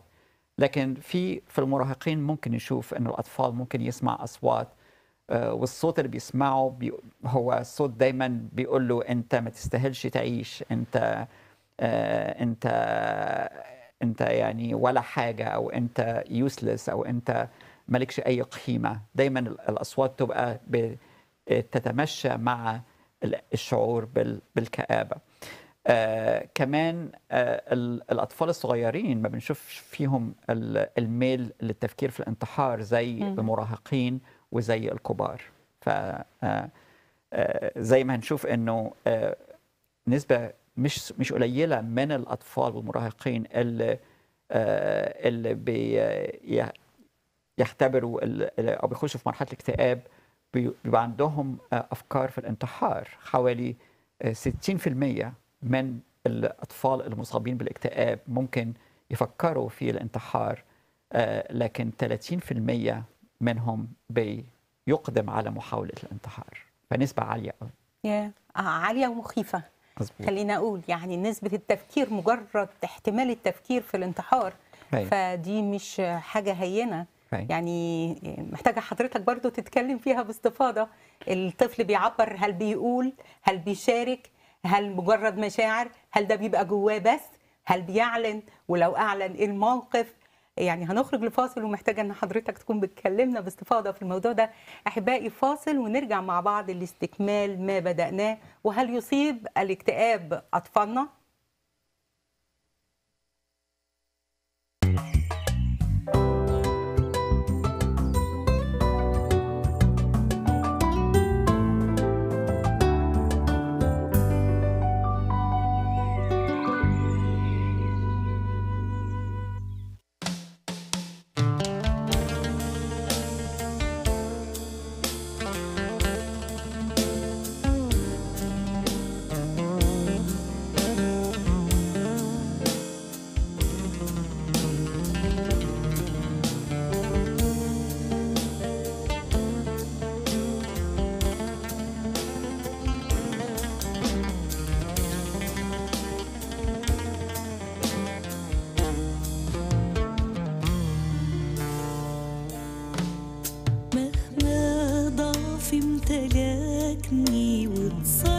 لكن في في المراهقين ممكن نشوف انه الاطفال ممكن يسمع اصوات آه والصوت اللي بيسمعه بي هو صوت دايما بيقول له انت ما تستاهلش تعيش انت آه انت انت يعني ولا حاجه او انت يوسلس او انت مالكش اي قيمه دايما الاصوات تبقى تتمشى مع الشعور بالكآبة آه كمان آه الأطفال الصغيرين ما بنشوفش فيهم الميل للتفكير في الانتحار زي مم. المراهقين وزي الكبار ف آه، آه، زي ما هنشوف انه آه، نسبه مش مش قليله من الاطفال والمراهقين اللي اللي بيختبروا او بيخشوا في مرحله الاكتئاب بيبقى عندهم آه، افكار في الانتحار حوالي 60% آه، من الاطفال المصابين بالاكتئاب ممكن يفكروا في الانتحار آه، لكن 30% منهم بيقدم على محاوله الانتحار فنسبه عاليه قوي yeah. آه عاليه ومخيفه مزبوط. خلينا اقول يعني نسبه التفكير مجرد احتمال التفكير في الانتحار هي. أيوة. فدي مش حاجه هينه طيب. يعني آه، محتاجه حضرتك برضو تتكلم فيها باستفاضه الطفل بيعبر هل بيقول هل بيشارك هل مجرد مشاعر هل ده بيبقى جواه بس هل بيعلن ولو اعلن ايه الموقف يعني هنخرج لفاصل ومحتاجه ان حضرتك تكون بتكلمنا باستفاضه في الموضوع ده احبائي فاصل ونرجع مع بعض لاستكمال ما بداناه وهل يصيب الاكتئاب اطفالنا تلاكني وتصير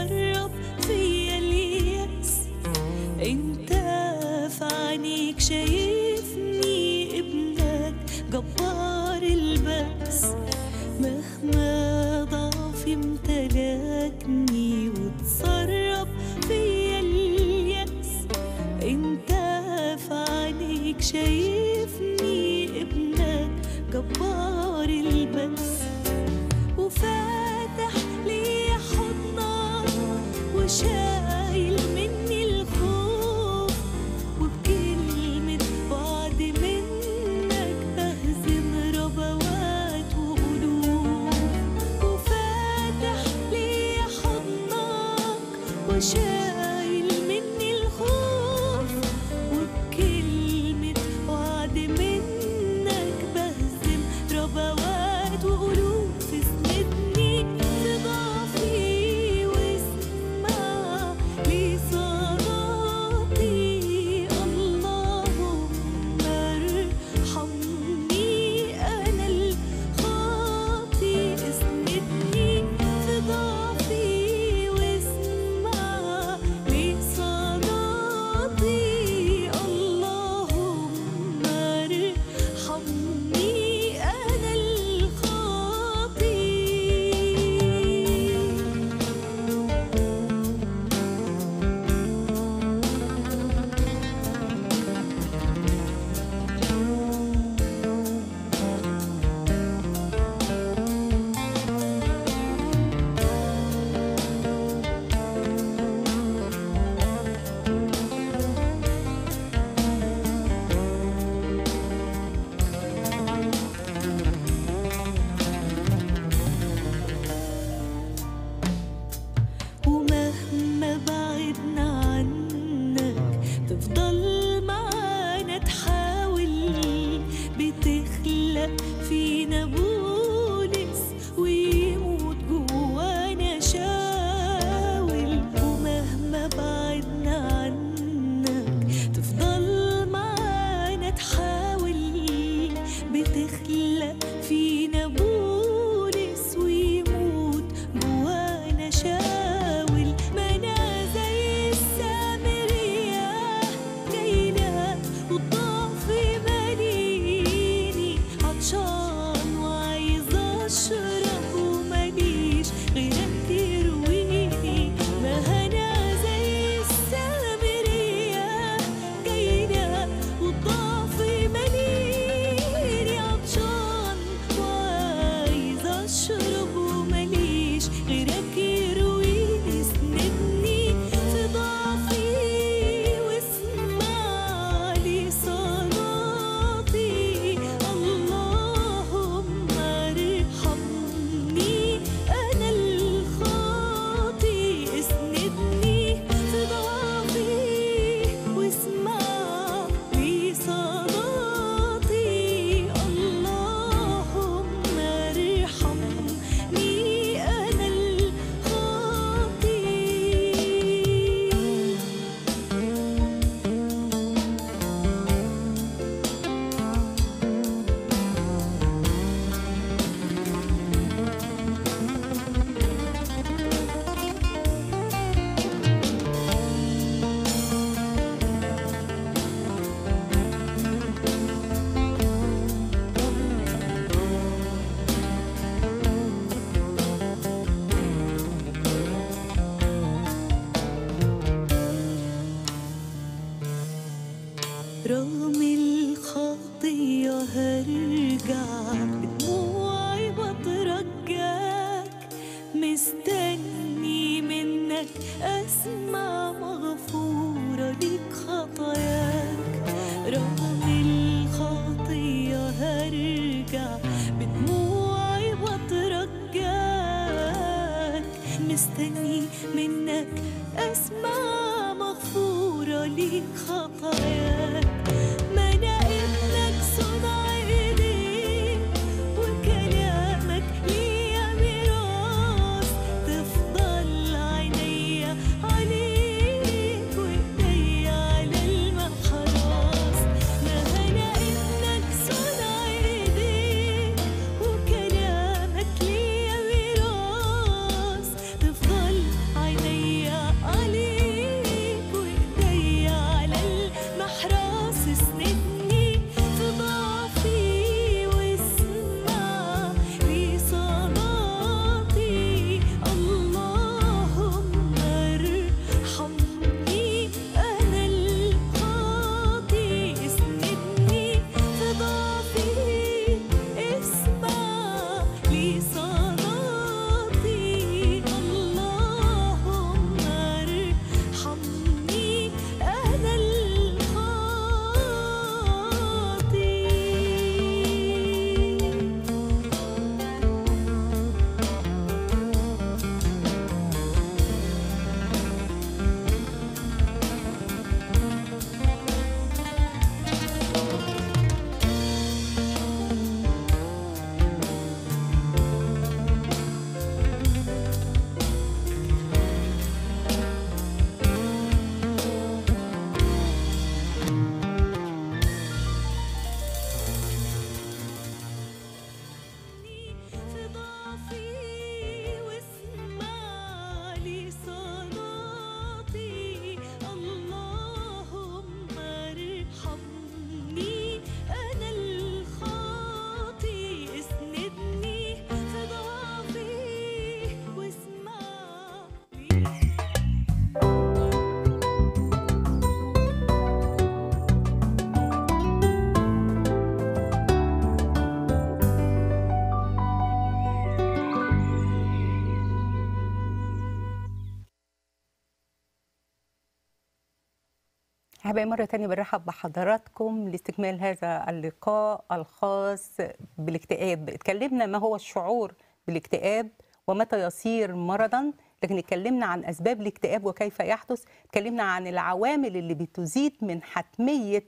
أبقى مرة تانية برحب بحضراتكم لاستكمال هذا اللقاء الخاص بالاكتئاب اتكلمنا ما هو الشعور بالاكتئاب ومتى يصير مرضاً لكن اتكلمنا عن اسباب الاكتئاب وكيف يحدث اتكلمنا عن العوامل اللي بتزيد من حتميه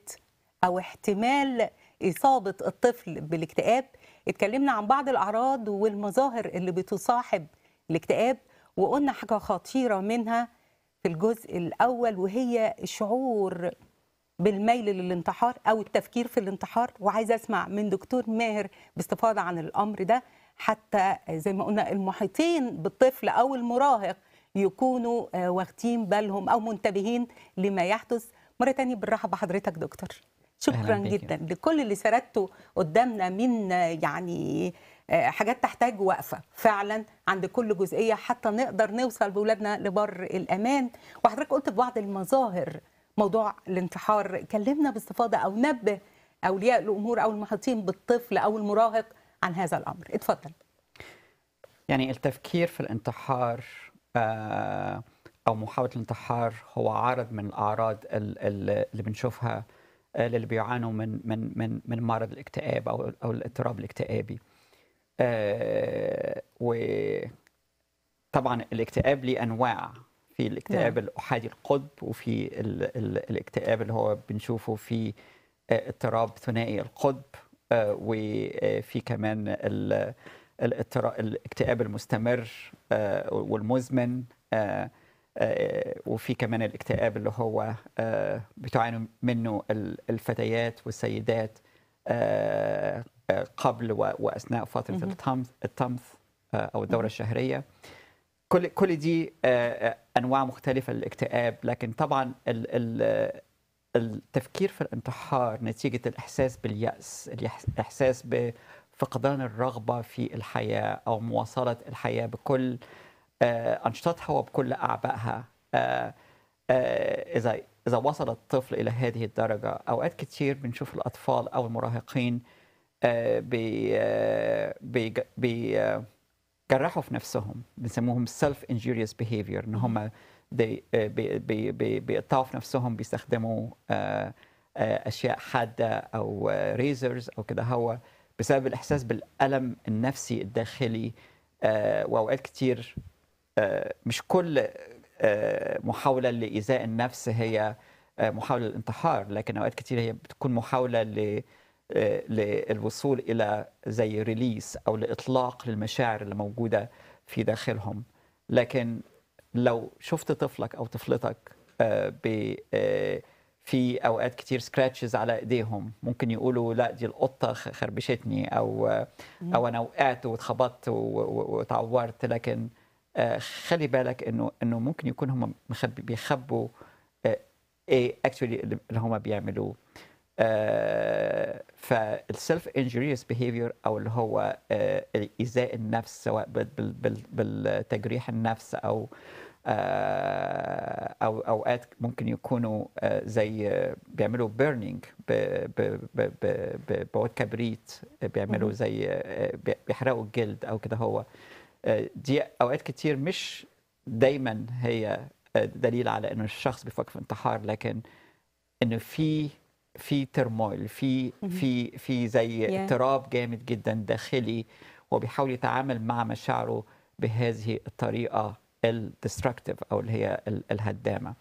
او احتمال اصابه الطفل بالاكتئاب اتكلمنا عن بعض الاعراض والمظاهر اللي بتصاحب الاكتئاب وقلنا حاجه خطيره منها في الجزء الأول وهي شعور بالميل للانتحار أو التفكير في الانتحار وعايزة أسمع من دكتور ماهر باستفاضة عن الأمر ده حتى زي ما قلنا المحيطين بالطفل أو المراهق يكونوا آه، واخدين بالهم أو منتبهين لما يحدث مرة تانية بالرحب بحضرتك دكتور شكرا جدا لكل اللي سردته قدامنا من آه، يعني آه، حاجات تحتاج وقفه فعلا عند كل جزئيه حتى نقدر نوصل باولادنا لبر الامان وحضرتك قلت بعض المظاهر موضوع الانتحار كلمنا باستفاضه او نبه اولياء الامور او المحيطين بالطفل او المراهق عن هذا الامر اتفضل يعني التفكير في الانتحار آه، او محاوله الانتحار هو عرض من الاعراض اللي بنشوفها آه، للي بيعانوا من من من من مرض الاكتئاب او او الاضطراب الاكتئابي آه، وطبعا الاكتئاب ليه انواع في الاكتئاب نعم. الاحادي القطب وفي ال ال الاكتئاب اللي هو بنشوفه في آه، اضطراب ثنائي القطب آه، وفي كمان الاكتئاب المستمر والمزمن وفي كمان الاكتئاب اللي هو بتعاني منه الفتيات والسيدات قبل واثناء فتره التمث آه، او الدوره الشهريه كل كل دي آه، آه، انواع مختلفه للاكتئاب لكن طبعا التفكير في الانتحار نتيجه الاحساس بالياس الاحساس بفقدان الرغبه في الحياه او مواصله الحياه بكل انشطتها وبكل اعبائها اذا اذا وصل الطفل الى هذه الدرجه اوقات كثير بنشوف الاطفال او المراهقين آه، آه، بيجرحوا في نفسهم بنسموهم سيلف انجيريوس بيهيفير ان هم آه، بيقطعوا في نفسهم بيستخدموا اشياء حاده او ريزرز او كده هو بسبب الاحساس بالالم النفسي الداخلي واوقات كتير مش كل محاوله لايذاء النفس هي محاوله للانتحار لكن اوقات كتير هي بتكون محاوله آه، للوصول الى زي ريليس او لاطلاق للمشاعر اللي موجوده في داخلهم لكن لو شفت طفلك او طفلتك آه، آه، في اوقات كتير سكراتشز على ايديهم ممكن يقولوا لا دي القطه خربشتني او او انا وقعت واتخبطت واتعورت لكن خلي بالك انه انه ممكن يكون هم بيخبوا ايه اكشولي اللي هم بيعملوه فالسيلف انجريس بيهيفير او اللي هو آه، ايذاء النفس سواء بالتجريح النفس او آه، او اوقات ممكن يكونوا آه، زي بيعملوا بيرنينج بواد كبريت بيعملوا زي بيحرقوا الجلد او كده هو دي اوقات كتير مش دايما هي دليل على ان الشخص بيفكر في انتحار لكن انه في في ترمويل في في في زي اضطراب جامد جدا داخلي وبيحاول يتعامل مع مشاعره بهذه الطريقه الدستركتيف او اللي هي الهدامه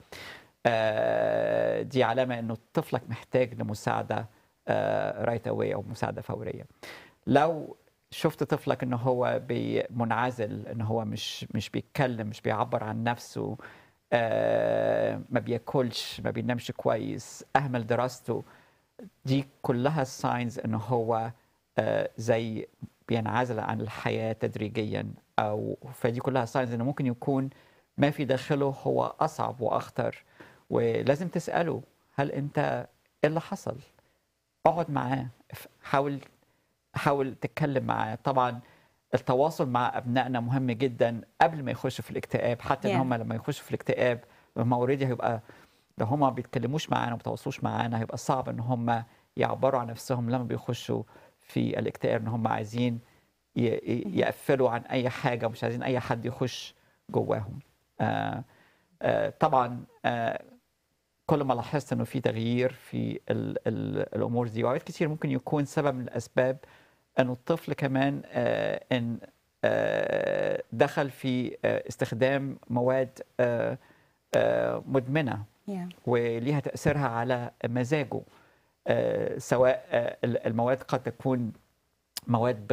آه، دي علامه انه طفلك محتاج لمساعده رايت آه، اواي او مساعده فوريه لو شفت طفلك ان هو منعزل ان هو مش مش بيتكلم مش بيعبر عن نفسه آه، ما بياكلش ما بينامش كويس اهمل دراسته دي كلها ساينز ان هو آه، زي بينعزل عن الحياه تدريجيا او فدي كلها ساينز ان ممكن يكون ما في داخله هو اصعب واخطر ولازم تساله هل انت ايه اللي حصل اقعد معاه حاول حاول تتكلم معاه طبعا التواصل مع ابنائنا مهم جدا قبل ما يخشوا في الاكتئاب حتى yeah. ان هم لما يخشوا في الاكتئاب هم اوريدي هيبقى لو هم ما بيتكلموش معانا وما بيتواصلوش معانا هيبقى صعب ان هم يعبروا عن نفسهم لما بيخشوا في الاكتئاب ان هم عايزين mm-hmm. يقفلوا عن اي حاجه مش عايزين اي حد يخش جواهم آه، آه، طبعا آه، كل ما لاحظت انه في تغيير في الامور دي وعيد كتير ممكن يكون سبب من الاسباب أن الطفل كمان آه، أن آه، دخل في آه، استخدام مواد مدمنة وليها تأثيرها على مزاجه سواء المواد قد تكون مواد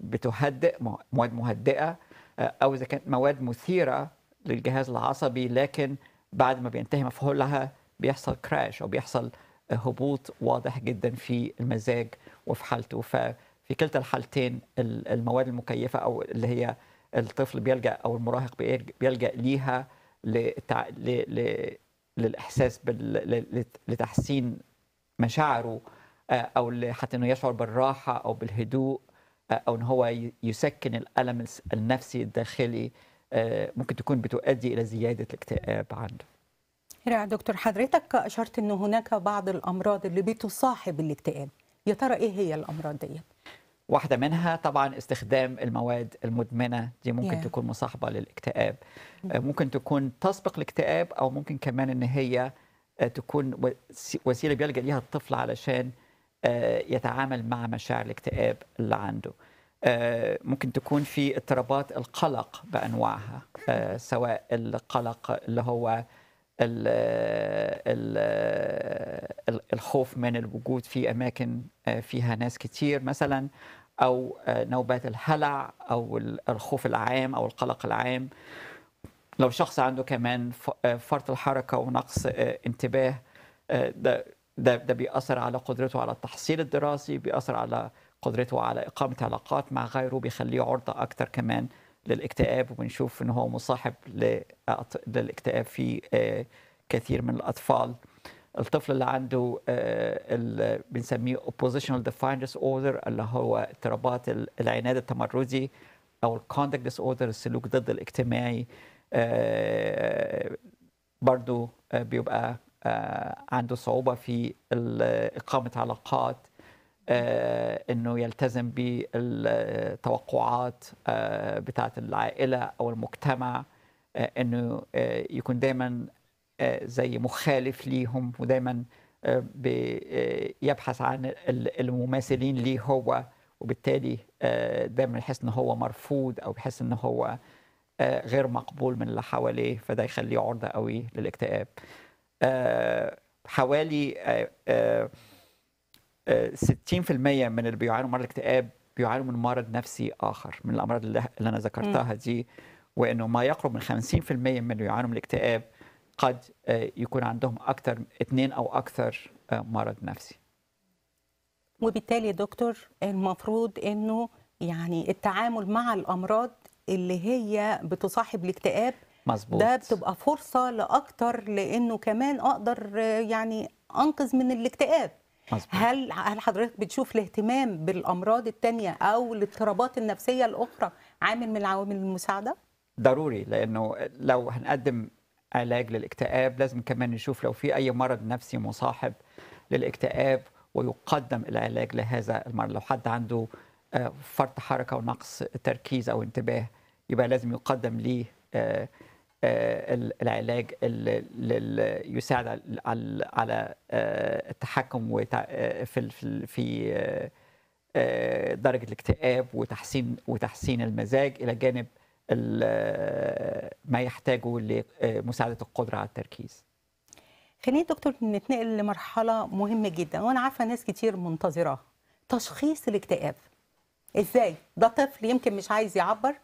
بتهدئ مواد مهدئة أو إذا كانت مواد مثيرة للجهاز العصبي لكن بعد ما بينتهي مفعولها بيحصل كراش أو بيحصل هبوط واضح جدا في المزاج وفي حالته ف في كلتا الحالتين المواد المكيفه او اللي هي الطفل بيلجا او المراهق بيلجا ليها لتع... ل... ل... للاحساس بال... لتحسين مشاعره آه، او حتى انه يشعر بالراحه او بالهدوء آه، او ان هو يسكن الالم النفسي الداخلي آه، ممكن تكون بتؤدي الى زياده الاكتئاب عنده. رائع دكتور حضرتك اشرت ان هناك بعض الامراض اللي بتصاحب الاكتئاب، يا ترى ايه هي الامراض ديت؟ واحدة منها طبعا استخدام المواد المدمنة دي ممكن yeah. تكون مصاحبة للاكتئاب mm-hmm. آه، ممكن تكون تسبق الاكتئاب أو ممكن كمان إن هي آه، تكون وسيلة بيلجأ ليها الطفل علشان آه، يتعامل مع مشاعر الاكتئاب اللي عنده ممكن تكون في اضطرابات القلق بأنواعها mm-hmm. سواء القلق اللي هو الخوف من الوجود في اماكن آه، فيها ناس كتير مثلا او آه، نوبات الهلع او الخوف العام او القلق العام لو شخص عنده كمان آه، فرط الحركه ونقص انتباه ده ده ده بيأثر على قدرته على التحصيل الدراسي بيأثر على قدرته على إقامة علاقات مع غيره بيخليه عرضة أكتر كمان للاكتئاب وبنشوف ان هو مصاحب للاكتئاب في آه، كثير من الاطفال الطفل اللي عنده آه، اللي بنسميه oppositional defiant disorder اللي هو اضطرابات العناد التمردي او الكوندكت ديس اوردر السلوك ضد الاجتماعي آه، برضو بيبقى عنده صعوبة في إقامة علاقات آه، انه يلتزم بالتوقعات آه، بتاعه العائله او المجتمع آه، انه يكون دايما زي مخالف ليهم ودايما يبحث عن المماثلين ليه هو وبالتالي دايما يحس ان هو مرفوض او يحس ان هو غير مقبول من اللي حواليه فده يخليه عرضه قوي للاكتئاب حوالي 60% من اللي بيعانوا مرض الاكتئاب بيعانوا من مرض نفسي اخر من الامراض اللي انا ذكرتها دي وانه ما يقرب من 50% من اللي يعانوا من الاكتئاب قد آه، يكون عندهم اكثر اثنين او اكثر آه، مرض نفسي. وبالتالي يا دكتور المفروض انه يعني التعامل مع الامراض اللي هي بتصاحب الاكتئاب مظبوط ده بتبقى فرصه لاكثر لانه كمان اقدر آه، يعني انقذ من الاكتئاب مزبوط. هل هل حضرتك بتشوف الاهتمام بالامراض الثانيه او الاضطرابات النفسيه الاخرى عامل من عوامل المساعده ضروري لانه لو هنقدم علاج للاكتئاب لازم كمان نشوف لو في اي مرض نفسي مصاحب للاكتئاب ويقدم العلاج لهذا المرض لو حد عنده آه، فرط حركه ونقص تركيز او انتباه يبقى لازم يقدم ليه آه، آه، العلاج اللي يساعد على آه، التحكم آه، في في درجه الاكتئاب وتحسين وتحسين المزاج الى جانب ما يحتاجه لمساعده القدره على التركيز. خلينا دكتور نتنقل لمرحله مهمه جدا وانا عارفه ناس كتير منتظراها تشخيص الاكتئاب. ازاي؟ ده طفل يمكن مش عايز يعبر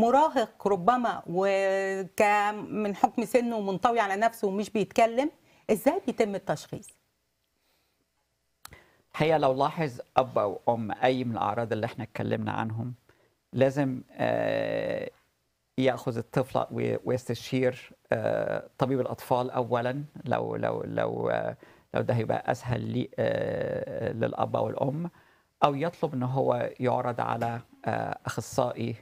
مراهق ربما ومن حكم سنه منطوي على نفسه ومش بيتكلم ازاي بيتم التشخيص الحقيقه لو لاحظ اب او ام اي من الاعراض اللي احنا اتكلمنا عنهم لازم آه، ياخذ الطفل ويستشير آه، طبيب الاطفال اولا لو لو لو آه، لو ده هيبقى اسهل للاب او الام او يطلب ان هو يعرض على اخصائي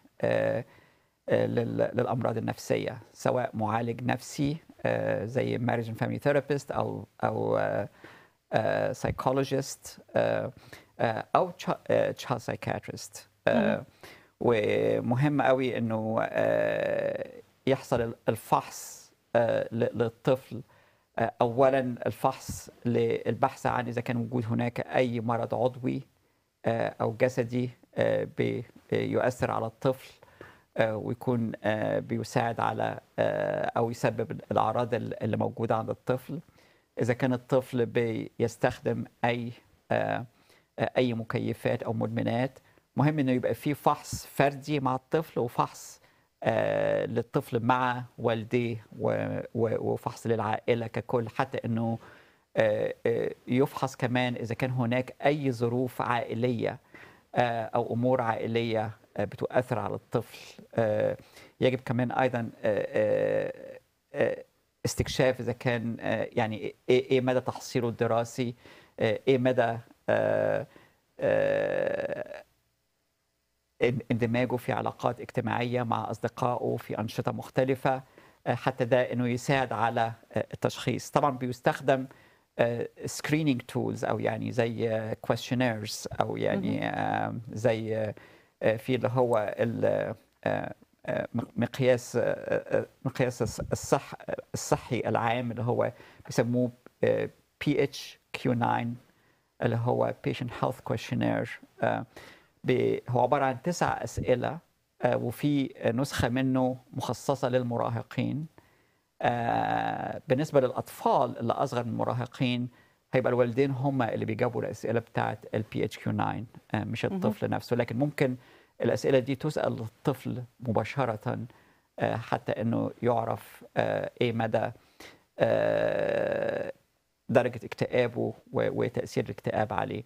للامراض النفسيه سواء معالج نفسي آه، زي اند فاميلي ثيرابيست او او سايكولوجيست آه، آه، او تشايلد سايكاتريست ومهم قوي انه يحصل الفحص للطفل اولا الفحص للبحث عن اذا كان وجود هناك اي مرض عضوي او جسدي بيؤثر على الطفل آه، ويكون آه، بيساعد على آه، او يسبب الاعراض اللي موجوده عند الطفل اذا كان الطفل بيستخدم اي اي مكيفات او مدمنات مهم انه يبقى في فحص فردي مع الطفل وفحص للطفل مع والديه وفحص للعائله ككل حتى انه يفحص كمان اذا كان هناك اي ظروف عائليه او امور عائليه آه، بتؤثر على الطفل آه، يجب كمان ايضا آه، استكشاف اذا كان يعني إيه،, إيه،, ايه مدى تحصيله الدراسي ايه مدى اندماجه في علاقات اجتماعيه مع اصدقائه في انشطه مختلفه حتى ده انه يساعد على التشخيص طبعا بيستخدم سكرينينج تولز او يعني زي كويشنيرز او يعني زي آه، في اللي هو آه، آه، مقياس مقياس الصح الصحي العام اللي هو بيسموه بي اتش كيو 9 اللي هو بيشنت هيلث كويشنير هو عبارة عن تسع أسئلة وفي نسخة منه مخصصة للمراهقين بالنسبة للأطفال اللي أصغر من المراهقين هيبقى الوالدين هم اللي بيجاوبوا الاسئله بتاعه البي اتش آه، كيو 9 مش الطفل نفسه لكن ممكن الاسئله دي تسال الطفل مباشره آه، حتى انه يعرف آه، ايه مدى درجه اكتئابه وتاثير الاكتئاب عليه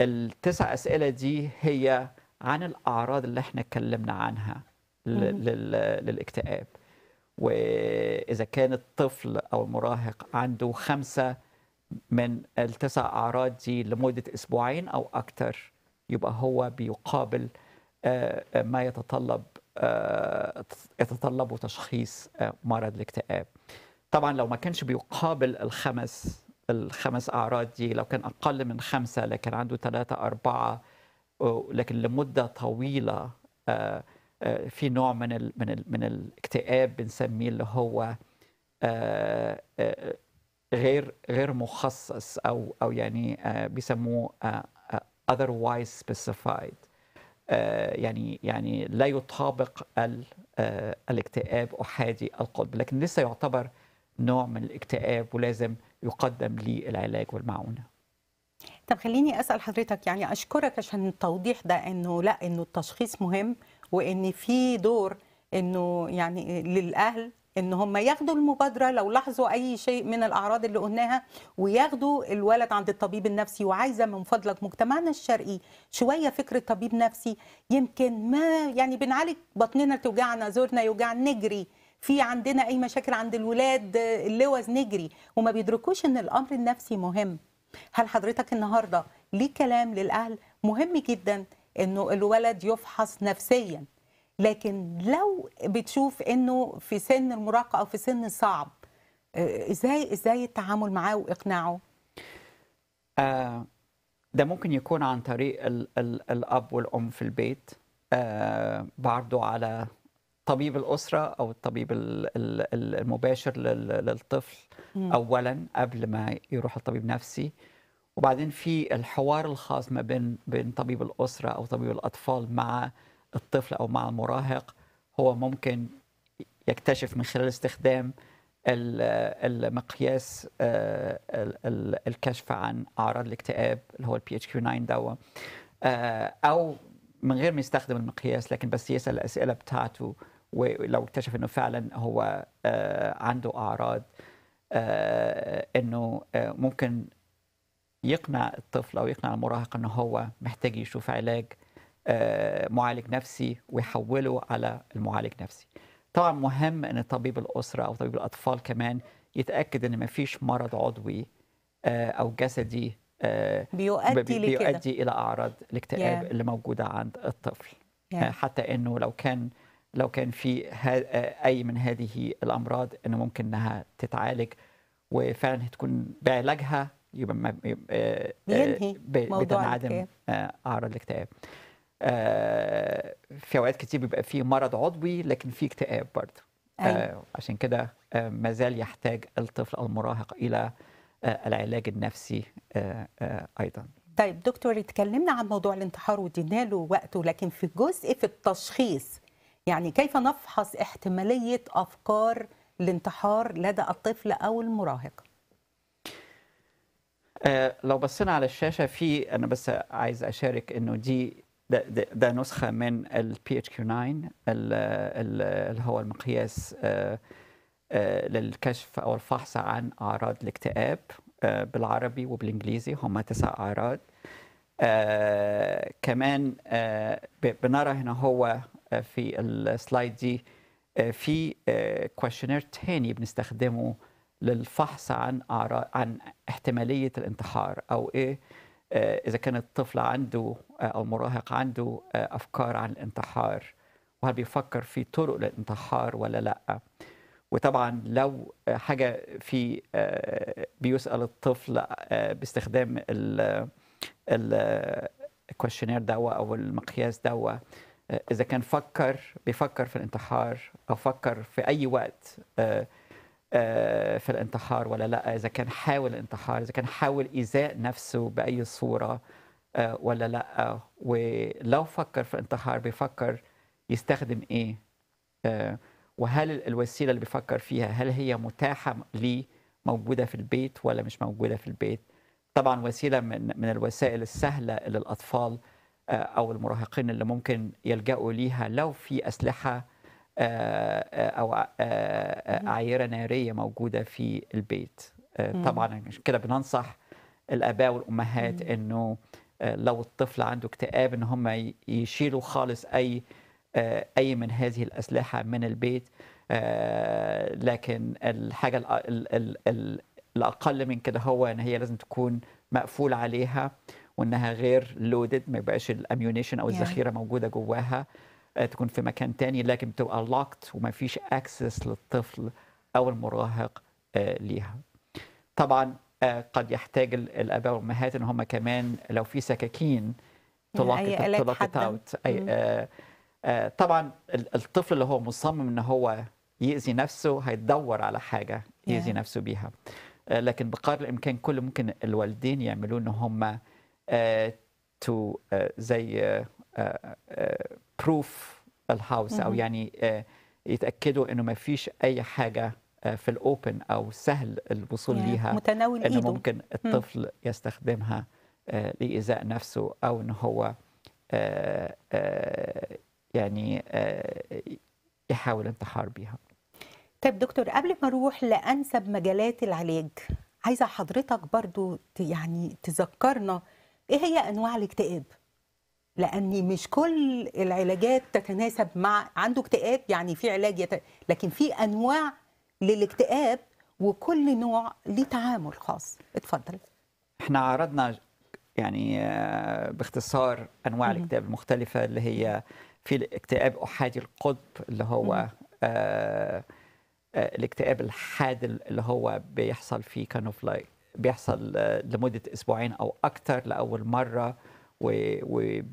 التسع اسئله دي هي عن الاعراض اللي احنا اتكلمنا عنها للاكتئاب واذا كان الطفل او المراهق عنده خمسه من التسع أعراض دي لمدة أسبوعين أو أكثر يبقى هو بيقابل آه، آه، ما يتطلب آه، يتطلبه تشخيص مرض الاكتئاب طبعا لو ما كانش بيقابل الخمس الخمس أعراض دي لو كان أقل من خمسة لكن عنده ثلاثة أربعة لكن لمدة طويلة في نوع من من من الاكتئاب بنسميه اللي هو غير غير مخصص او او يعني آه، بيسموه آه، آه، otherwise specified يعني يعني لا يطابق الاكتئاب احادي القطب لكن لسه يعتبر نوع من الاكتئاب ولازم يقدم للعلاج والمعونه طب خليني اسال حضرتك يعني اشكرك عشان التوضيح ده انه لا انه التشخيص مهم وان في دور انه يعني للاهل ان هم ياخدوا المبادره لو لاحظوا اي شيء من الاعراض اللي قلناها وياخدوا الولد عند الطبيب النفسي وعايزه من فضلك مجتمعنا الشرقي شويه فكره طبيب نفسي يمكن ما يعني بنعالج بطننا توجعنا زورنا يوجع نجري في عندنا اي مشاكل عند الولاد اللوز نجري وما بيدركوش ان الامر النفسي مهم هل حضرتك النهارده ليه كلام للاهل مهم جدا انه الولد يفحص نفسيا لكن لو بتشوف انه في سن المراهقه او في سن صعب آه، ازاي ازاي التعامل معاه واقناعه آه ده ممكن يكون عن طريق الـ الـ الاب والام في البيت آه بعرضه على طبيب الاسره او الطبيب المباشر للطفل اولا قبل ما يروح الطبيب نفسي وبعدين في الحوار الخاص ما بين بين طبيب الاسره او طبيب الاطفال مع الطفل او مع المراهق هو ممكن يكتشف من خلال استخدام المقياس آه، الكشف عن اعراض الاكتئاب اللي هو البي اتش كيو 9 دواء او من غير ما يستخدم المقياس لكن بس يسال الاسئله بتاعته ولو اكتشف انه فعلا هو آه، عنده اعراض آه، انه ممكن يقنع الطفل او يقنع المراهق انه هو محتاج يشوف علاج آه، معالج نفسي ويحوله على المعالج نفسي طبعا مهم ان طبيب الاسره او طبيب الاطفال كمان يتاكد ان ما فيش مرض عضوي آه، او جسدي آه، بيؤدي بيؤدي الى اعراض الاكتئاب yeah. اللي موجوده عند الطفل yeah. حتى انه لو كان لو كان في اي من هذه الامراض انه ممكن انها تتعالج وفعلا هتكون بعلاجها يبقى بينهي موضوع اعراض الاكتئاب آه، في اوقات كتير بيبقى في مرض عضوي لكن في اكتئاب برضه أيوة. آه، عشان كده آه، ما زال يحتاج الطفل المراهق الى العلاج النفسي ايضا طيب دكتور اتكلمنا عن موضوع الانتحار وادينا له وقته لكن في جزء في التشخيص يعني كيف نفحص احتماليه افكار الانتحار لدى الطفل او المراهق لو بصينا على الشاشه في انا بس عايز اشارك انه دي ده, ده, ده نسخه من البي اتش كيو 9 اللي هو المقياس آه، آه، للكشف او الفحص عن اعراض الاكتئاب آه، بالعربي وبالانجليزي هم تسع اعراض كمان بنرى هنا هو في السلايد دي في كويشنير تاني بنستخدمه للفحص عن عن احتماليه الانتحار او ايه آه، اذا كان الطفل عنده آه، او المراهق عنده آه، افكار عن الانتحار وهل بيفكر في طرق للانتحار ولا لا وطبعا لو حاجه في بيسال الطفل باستخدام الكوشنير دوا او المقياس دوا اذا كان فكر بيفكر في الانتحار او فكر في اي وقت آه، في الانتحار ولا لا اذا كان حاول انتحار اذا كان حاول ايذاء نفسه باي صوره آه، ولا لا ولو فكر في الانتحار بيفكر يستخدم ايه آه، وهل الوسيله اللي بيفكر فيها هل هي متاحه لي موجوده في البيت ولا مش موجوده في البيت طبعا وسيله من من الوسائل السهله اللي الاطفال او المراهقين اللي ممكن يلجأوا ليها لو في اسلحه آه، آه، او اعيره آه، ناريه موجوده في البيت طبعا يعني كده بننصح الاباء والامهات انه لو الطفل عنده اكتئاب ان هم يشيلوا خالص اي اي من هذه الاسلحه من البيت لكن الحاجه الاقل من كده هو ان هي لازم تكون مقفول عليها وانها غير لودد ما يبقاش الاميونيشن او الذخيره موجوده جواها آه، تكون في مكان تاني لكن بتبقى لوكت وما فيش اكسس للطفل او المراهق آه، ليها طبعا آه، قد يحتاج الاباء والامهات ان هم كمان لو في سكاكين تلاقي تلاقي اوت طبعا الطفل اللي هو مصمم ان هو يأذي نفسه هيدور على حاجة يأذي yeah. نفسه بيها لكن بقدر الإمكان كل ممكن الوالدين يعملوا إن هم تو زي بروف آه، الهاوس او يعني آه، يتاكدوا انه ما فيش اي حاجه آه، في الاوبن او سهل الوصول يعني ليها متناول انه ممكن الطفل يستخدمها لايذاء نفسه او ان هو يعني يحاول انتحار بيها طيب دكتور قبل ما اروح لانسب مجالات العلاج عايزه حضرتك برضو يعني تذكرنا ايه هي انواع الاكتئاب لان مش كل العلاجات تتناسب مع عنده اكتئاب يعني في علاج يت... لكن في انواع للاكتئاب وكل نوع ليه تعامل خاص اتفضل احنا عرضنا يعني آه، باختصار انواع الاكتئاب المختلفه اللي هي في الاكتئاب احادي القطب اللي هو آه، آه، الاكتئاب الحاد اللي هو بيحصل فيه كانوفلاي بيحصل لمده اسبوعين او اكثر لاول مره وب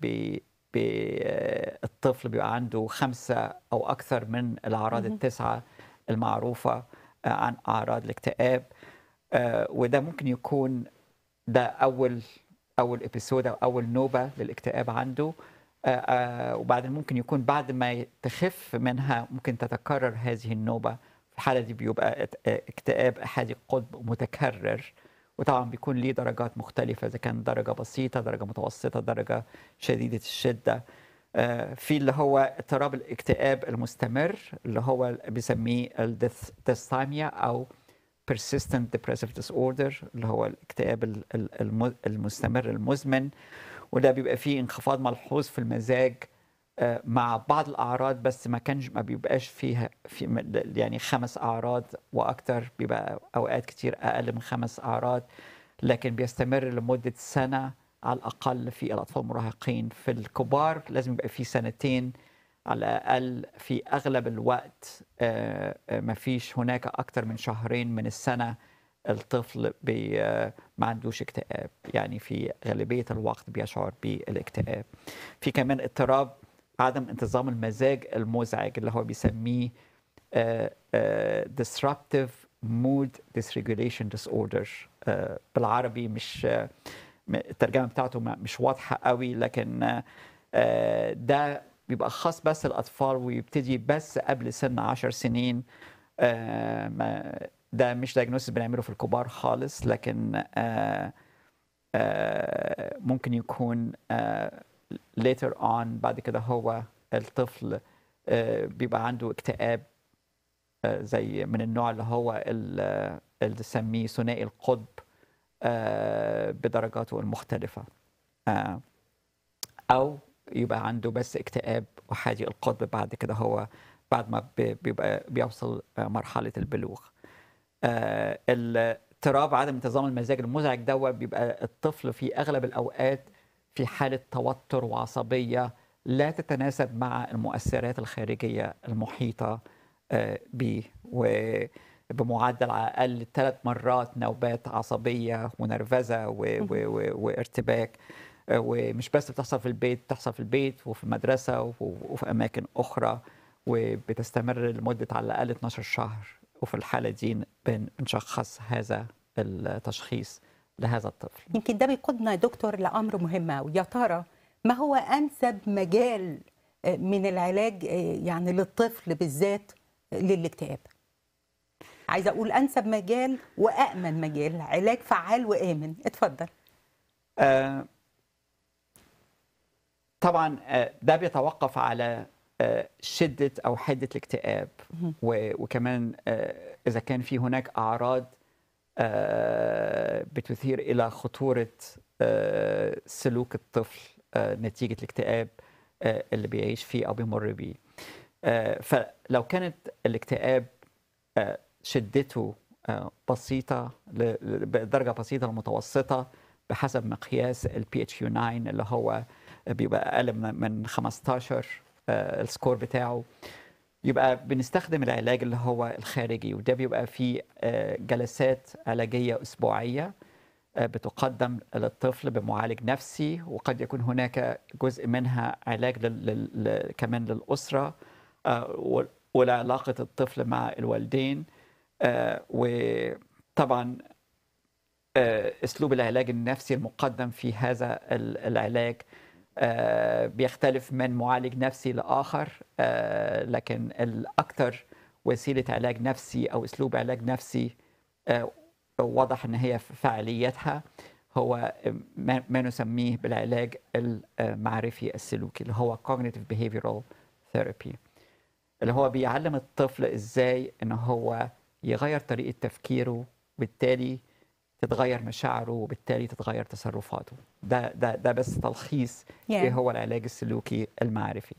بي آه، الطفل بيبقى عنده خمسة أو أكثر من الأعراض التسعة المعروفة آه، عن أعراض الاكتئاب آه، وده ممكن يكون ده أول أول إبيسود أو أول نوبة للاكتئاب عنده وبعدين ممكن يكون بعد ما تخف منها ممكن تتكرر هذه النوبة في الحالة دي بيبقى اكتئاب أحادي القطب متكرر وطبعا بيكون ليه درجات مختلفة إذا كان درجة بسيطة درجة متوسطة درجة شديدة الشدة آه، في اللي هو اضطراب الاكتئاب المستمر اللي هو بيسميه الديستاميا أو persistent depressive disorder اللي هو الاكتئاب المستمر المزمن وده بيبقى فيه انخفاض ملحوظ في المزاج آه، مع بعض الاعراض بس ما كانش ما بيبقاش فيها في يعني خمس اعراض واكثر بيبقى اوقات كتير اقل من خمس اعراض لكن بيستمر لمده سنه على الاقل في الاطفال المراهقين في الكبار لازم يبقى في سنتين على الاقل في اغلب الوقت آه، آه، ما فيش هناك اكثر من شهرين من السنه الطفل بي ما عندوش اكتئاب يعني في غالبيه الوقت بيشعر بالاكتئاب في كمان اضطراب عدم انتظام المزاج المزعج اللي هو بيسميه آه، آه، disruptive mood dysregulation disorder آه، بالعربي مش الترجمه بتاعته مش واضحه قوي لكن ده بيبقى خاص بس الاطفال ويبتدي بس قبل سن 10 سنين ده مش دايجنوستس بنعمله في الكبار خالص لكن ممكن يكون later on بعد كده هو الطفل آه، بيبقى عنده اكتئاب آه، زي من النوع اللي هو آه، اللي نسميه ثنائي القطب بدرجاته المختلفة أو يبقى عنده بس اكتئاب وحادي القطب بعد كده هو بعد ما بيبقى بيوصل مرحلة البلوغ اضطراب عدم انتظام المزاج المزعج دوت بيبقى الطفل في أغلب الأوقات في حالة توتر وعصبية لا تتناسب مع المؤثرات الخارجية المحيطة به آه، وبمعدل على الأقل ثلاث مرات نوبات عصبية ونرفزة وارتباك آه، ومش بس بتحصل في البيت بتحصل في البيت وفي المدرسة وفي أماكن أخرى وبتستمر لمدة على الأقل 12 شهر وفي الحالة دي بنشخص هذا التشخيص لهذا الطفل يمكن ده بيقودنا يا دكتور لأمر مهم قوي يا ترى ما هو أنسب مجال آه، من العلاج آه، يعني للطفل بالذات آه، للاكتئاب عايزه اقول انسب مجال وامن مجال علاج فعال وامن اتفضل آه طبعا ده بيتوقف على شده او حده الاكتئاب وكمان اذا كان في هناك اعراض آه، بتثير الى خطوره آه، سلوك الطفل آه، نتيجه الاكتئاب اللي بيعيش فيه او بيمر بيه فلو كانت الاكتئاب شدته بسيطه بدرجه بسيطه لمتوسطه بحسب مقياس البي اتش يو 9 اللي هو بيبقى اقل من 15 السكور بتاعه يبقى بنستخدم العلاج اللي هو الخارجي وده بيبقى فيه آه، جلسات علاجية أسبوعية آه، بتقدم للطفل بمعالج نفسي وقد يكون هناك جزء منها علاج لل... كمان للأسرة آه، ولعلاقة الطفل مع الوالدين وطبعا اسلوب العلاج النفسي المقدم في هذا العلاج آه، بيختلف من معالج نفسي لاخر آه، لكن الاكثر وسيله علاج نفسي او اسلوب علاج نفسي آه، واضح ان هي فعاليتها هو ما نسميه بالعلاج المعرفي السلوكي اللي هو cognitive behavioral therapy اللي هو بيعلم الطفل ازاي ان هو يغير طريقه تفكيره وبالتالي تتغير مشاعره وبالتالي تتغير تصرفاته ده ده ده بس تلخيص yeah. ايه هو العلاج السلوكي المعرفي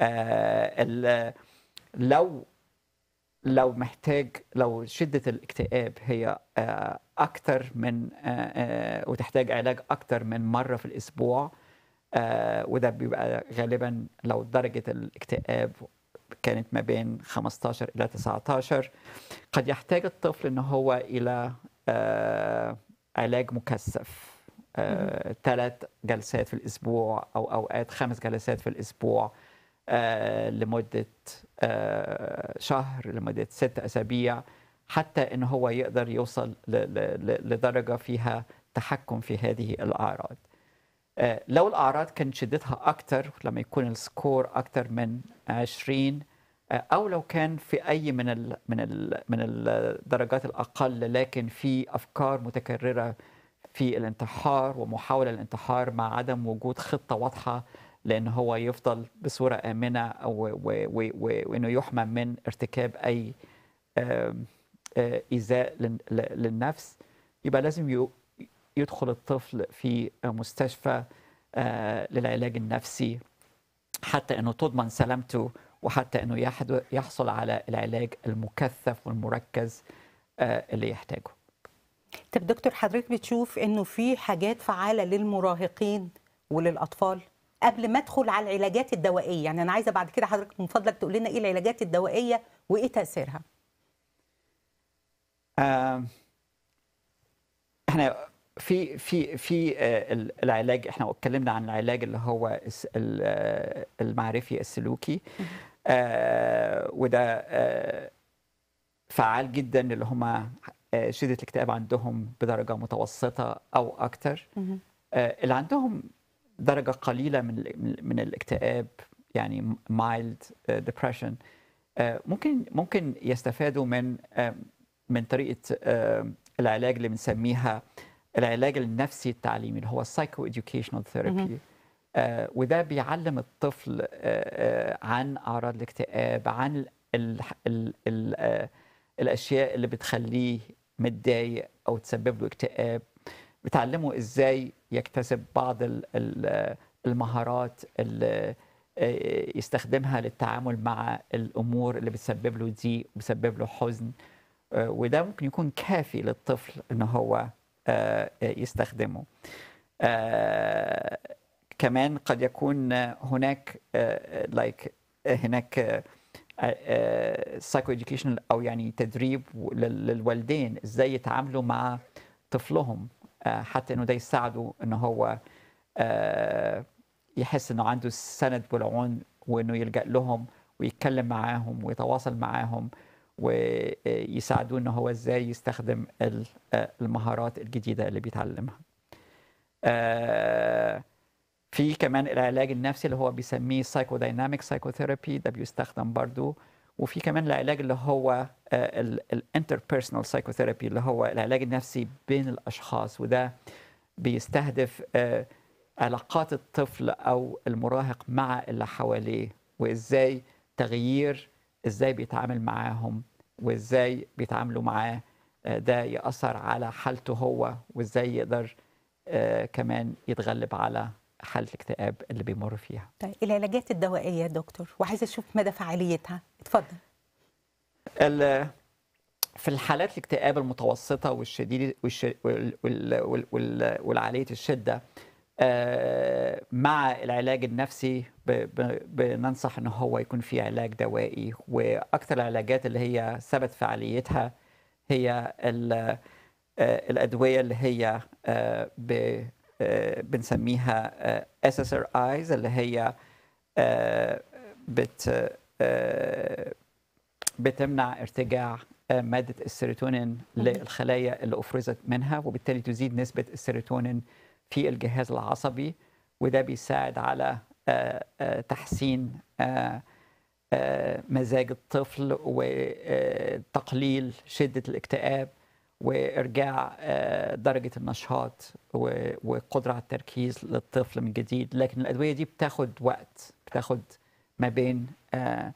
آه لو لو محتاج لو شده الاكتئاب هي آه اكتر من آه, آه، وتحتاج علاج اكتر من مره في الاسبوع آه، وده بيبقى غالبا لو درجه الاكتئاب كانت ما بين 15 الى 19 قد يحتاج الطفل ان هو الى آه، علاج مكثف ثلاث آه، جلسات في الاسبوع او اوقات خمس جلسات في الاسبوع آه، لمده شهر لمده ست اسابيع حتى ان هو يقدر يوصل لدرجه فيها تحكم في هذه الاعراض لو الاعراض كانت شدتها اكتر لما يكون السكور اكتر من 20 او لو كان في اي من ال من ال من الدرجات الاقل لكن في افكار متكرره في الانتحار ومحاوله الانتحار مع عدم وجود خطه واضحه لان هو يفضل بصوره امنه وانه يحمى من ارتكاب اي ايذاء للنفس يبقى لازم يدخل الطفل في مستشفى للعلاج النفسي حتى انه تضمن سلامته وحتى انه يحصل على العلاج المكثف والمركز آه، اللي يحتاجه طب دكتور حضرتك بتشوف انه في حاجات فعاله للمراهقين وللاطفال قبل ما ادخل على العلاجات الدوائيه يعني انا عايزه بعد كده حضرتك من فضلك تقول لنا ايه العلاجات الدوائيه وايه تاثيرها آه احنا في في في آه، العلاج احنا اتكلمنا عن العلاج اللي هو آه، المعرفي السلوكي آه، وده آه، فعال جدا اللي هم آه، شدة الاكتئاب عندهم بدرجة متوسطة أو أكتر اللي عندهم درجة قليلة من من الاكتئاب يعني mild depression ممكن ممكن يستفادوا من من طريقة العلاج اللي بنسميها العلاج النفسي التعليمي اللي هو psycho educational therapy آه، وده بيعلم الطفل آه، آه، عن اعراض الاكتئاب عن الـ الـ الـ الاشياء اللي بتخليه متضايق او تسبب له اكتئاب بتعلمه ازاي يكتسب بعض المهارات اللي يستخدمها للتعامل مع الامور اللي بتسبب له ضيق وبتسبب له حزن وده ممكن يكون كافي للطفل ان هو يستخدمه كمان قد يكون هناك لايك آه، آه، آه، هناك سايكو educational او يعني تدريب للوالدين ازاي يتعاملوا مع طفلهم حتى انه ده يساعده ان هو يحس انه عنده سند والعون وانه يلجا لهم ويتكلم معاهم ويتواصل معاهم ويساعدوه ان هو ازاي يستخدم المهارات الجديده اللي بيتعلمها. في كمان العلاج النفسي اللي هو بيسميه سايكودايناميك سايكوثيرابي ده بيستخدم برضو وفي كمان العلاج اللي هو الانتربيرسونال آه، سايكوثيرابي اللي هو العلاج النفسي بين الاشخاص وده بيستهدف آه، علاقات الطفل او المراهق مع اللي حواليه وازاي تغيير ازاي بيتعامل معاهم وازاي بيتعاملوا معاه آه، ده ياثر على حالته هو وازاي يقدر كمان يتغلب على حاله الاكتئاب اللي بيمر فيها طيب العلاجات الدوائيه يا دكتور وعايزه اشوف مدى فعاليتها اتفضل في الحالات الاكتئاب المتوسطه والشديد والعاليه الشده آه، مع العلاج النفسي بننصح ان هو يكون في علاج دوائي واكثر العلاجات اللي هي ثبت فعاليتها هي آه، الادويه اللي هي آه، آه، بنسميها اس اس ار ايز اللي هي آه، بت آه، بتمنع ارتجاع مادة السيروتونين للخلايا اللي أفرزت منها وبالتالي تزيد نسبة السيروتونين في الجهاز العصبي وده بيساعد على تحسين مزاج الطفل وتقليل شدة الاكتئاب وارجاع آه، درجه النشاط والقدره على التركيز للطفل من جديد لكن الادويه دي بتاخد وقت بتاخد ما بين آه،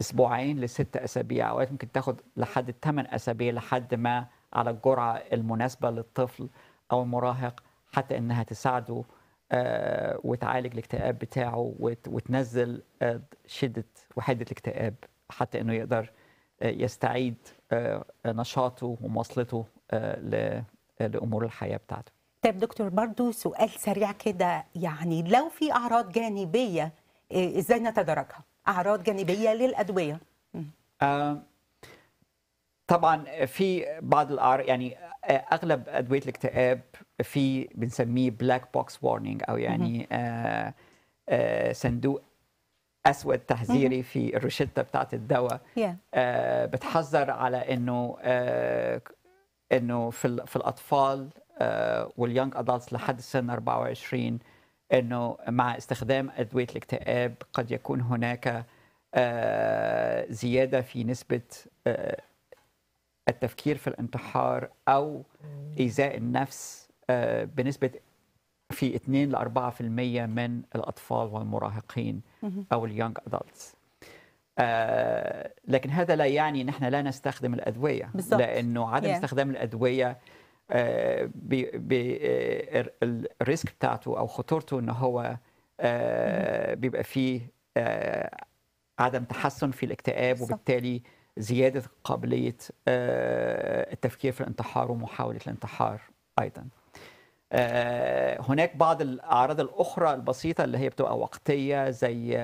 اسبوعين لست اسابيع اوقات ممكن تاخد لحد ثمان اسابيع لحد ما على الجرعه المناسبه للطفل او المراهق حتى انها تساعده آه، وتعالج الاكتئاب بتاعه وتنزل شده وحده الاكتئاب حتى انه يقدر يستعيد آه، آه، نشاطه ومواصلته آه، لامور الحياه بتاعته طيب دكتور برضو سؤال سريع كده يعني لو في اعراض جانبيه ازاي نتدرجها اعراض جانبيه للادويه طبعا في بعض الاعراض يعني اغلب ادويه الاكتئاب في بنسميه بلاك بوكس وارنينج او يعني صندوق اسود تحذيري في الروشته بتاعت الدواء آه، بتحذر على انه آه، انه في في الاطفال آه، واليونج ادلتس لحد سن 24 انه مع استخدام ادويه الاكتئاب قد يكون هناك زياده في نسبه التفكير في الانتحار او ايذاء النفس بنسبه في 2 ل 4% من الأطفال والمراهقين أو اليونج أدلتس آه، لكن هذا لا يعني نحن لا نستخدم الأدوية بالزبط. لأنه عدم yeah. استخدام الأدوية آه، آه، الريسك بتاعته أو خطورته ان هو بيبقى فيه عدم تحسن في الاكتئاب وبالتالي زيادة قابلية التفكير في الانتحار ومحاولة الانتحار أيضاً آه، هناك بعض الأعراض الأخرى البسيطة اللي هي بتبقى وقتية زي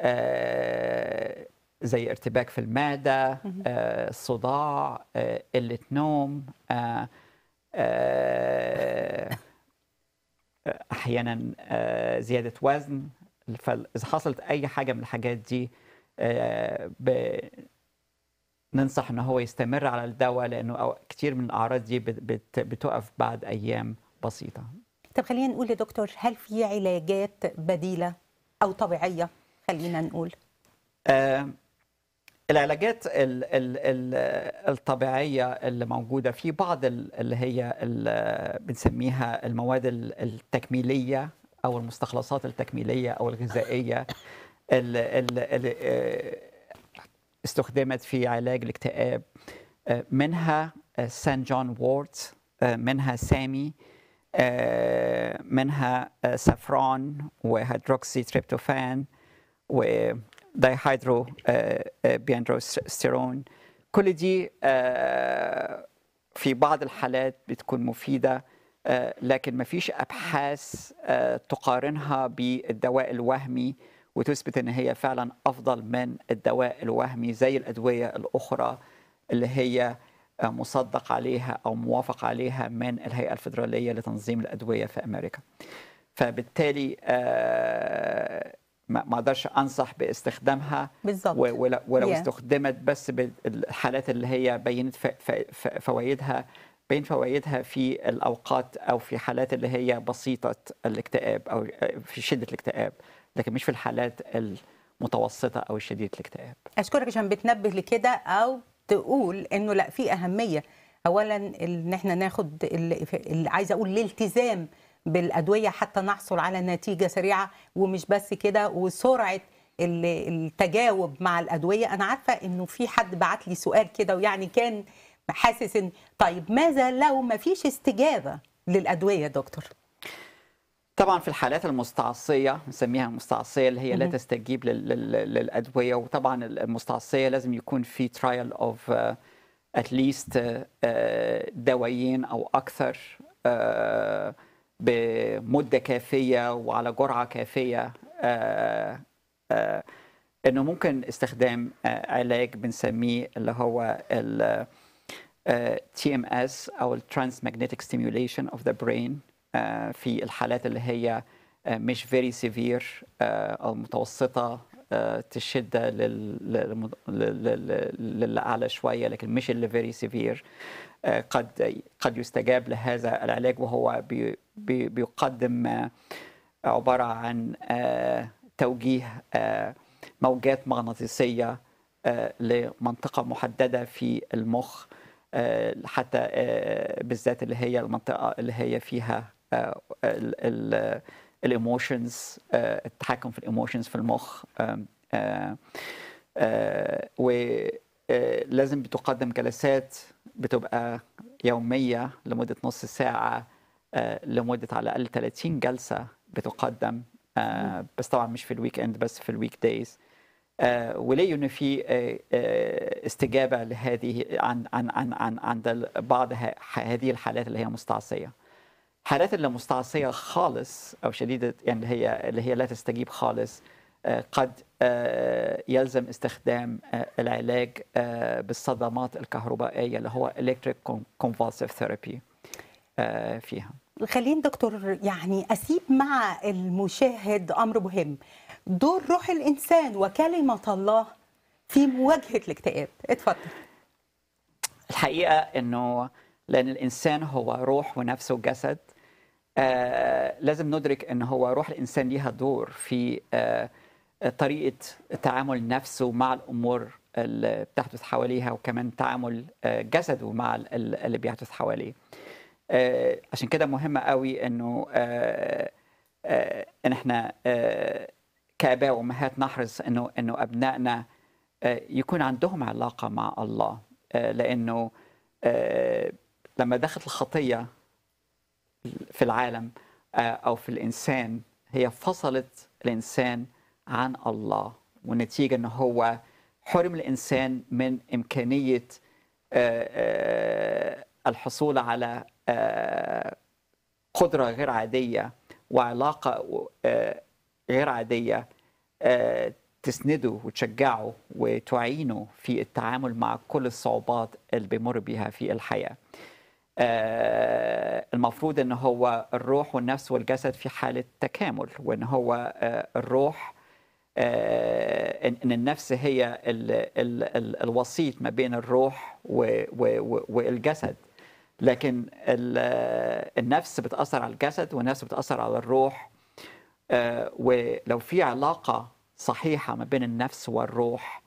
آه، زي ارتباك في المعدة آه، صداع قلة نوم أحيانا زيادة وزن فإذا حصلت أي حاجة من الحاجات دي ننصح ان هو يستمر على الدواء لانه كتير من الاعراض دي بتقف بعد ايام بسيطه طب خلينا نقول يا دكتور هل في علاجات بديله او طبيعيه خلينا نقول آه العلاجات ال ال ال الطبيعيه اللي موجوده في بعض اللي هي اللي بنسميها المواد التكميليه او المستخلصات التكميليه او الغذائيه اللي آه، استخدمت في علاج الاكتئاب آه، منها سان جون وورد آه، منها سامي آه، منها آه، سافران وهيدروكسي تريبتوفان هيدرو آه، بيندروستيرون كل دي في بعض الحالات بتكون مفيده لكن ما فيش ابحاث تقارنها بالدواء الوهمي وتثبت ان هي فعلا افضل من الدواء الوهمي زي الادويه الاخرى اللي هي آه، مصدق عليها او موافق عليها من الهيئه الفدراليه لتنظيم الادويه في امريكا. فبالتالي آه، ما اقدرش انصح باستخدامها بالظبط ولو yeah. استخدمت بس بالحالات اللي هي بينت فوائدها بين فوائدها في الاوقات او في حالات اللي هي بسيطه الاكتئاب او آه، في شده الاكتئاب لكن مش في الحالات المتوسطه او شديده الاكتئاب. اشكرك عشان بتنبه لكده او تقول انه لا في اهميه اولا ان احنا ناخد اللي عايزه اقول الالتزام بالادويه حتى نحصل على نتيجه سريعه ومش بس كده وسرعه التجاوب مع الادويه انا عارفه انه في حد بعت لي سؤال كده ويعني كان حاسس ان طيب ماذا لو ما فيش استجابه للادويه دكتور طبعا في الحالات المستعصيه نسميها المستعصيه اللي هي لا تستجيب للادويه وطبعا المستعصيه لازم يكون في ترايل اوف اتليست دوايين او اكثر آه، بمده كافيه وعلى جرعه كافيه آه، آه، انه ممكن استخدام علاج بنسميه اللي هو ال TMS او الترانس ماجنتيك ستيميوليشن اوف ذا برين آه، في الحالات اللي هي آه، مش فيري سيفير آه، او متوسطه الشده للاعلى شويه لكن مش اللي فيري سيفير قد قد يستجاب لهذا العلاج وهو بيقدم عباره عن توجيه موجات مغناطيسيه لمنطقه محدده في المخ حتى بالذات اللي هي المنطقه اللي هي فيها آه، الايموشنز آه، التحكم في الايموشنز في المخ آه، ولازم بتقدم جلسات بتبقى يوميه لمده نص ساعه لمده على الاقل 30 جلسه بتقدم بس طبعا مش في الويك اند بس في الويك دايز وليه انه في استجابه لهذه عن عن عن عن عند بعض هذه الحالات اللي هي مستعصيه حالات اللي مستعصيه خالص او شديده يعني اللي هي اللي هي لا تستجيب خالص آه، قد آه، يلزم استخدام آه، العلاج بالصدمات الكهربائيه اللي هو electric convulsive therapy فيها خلينا دكتور يعني اسيب مع المشاهد امر مهم دور روح الانسان وكلمه الله في مواجهه الاكتئاب اتفضل الحقيقه انه لان الانسان هو روح ونفس وجسد آه، لازم ندرك ان هو روح الانسان ليها دور في آه، طريقه تعامل نفسه مع الامور اللي بتحدث حواليها وكمان تعامل آه، جسده مع اللي بيحدث حواليه عشان كده مهم قوي انه ان احنا كاباء وامهات نحرص انه انه ابنائنا يكون عندهم علاقه مع الله لانه لما دخلت الخطيه في العالم آه، او في الانسان هي فصلت الانسان عن الله والنتيجه ان هو حرم الانسان من امكانيه آه، آه، الحصول على قدره غير عاديه وعلاقه غير عاديه تسنده وتشجعه وتعينه في التعامل مع كل الصعوبات اللي بيمر بها في الحياه آه، المفروض ان هو الروح والنفس والجسد في حاله تكامل وان هو آه، الروح آه، ان النفس هي الوسيط ما بين الروح والجسد لكن النفس بتاثر على الجسد والنفس بتاثر على الروح ولو في علاقه صحيحه ما بين النفس والروح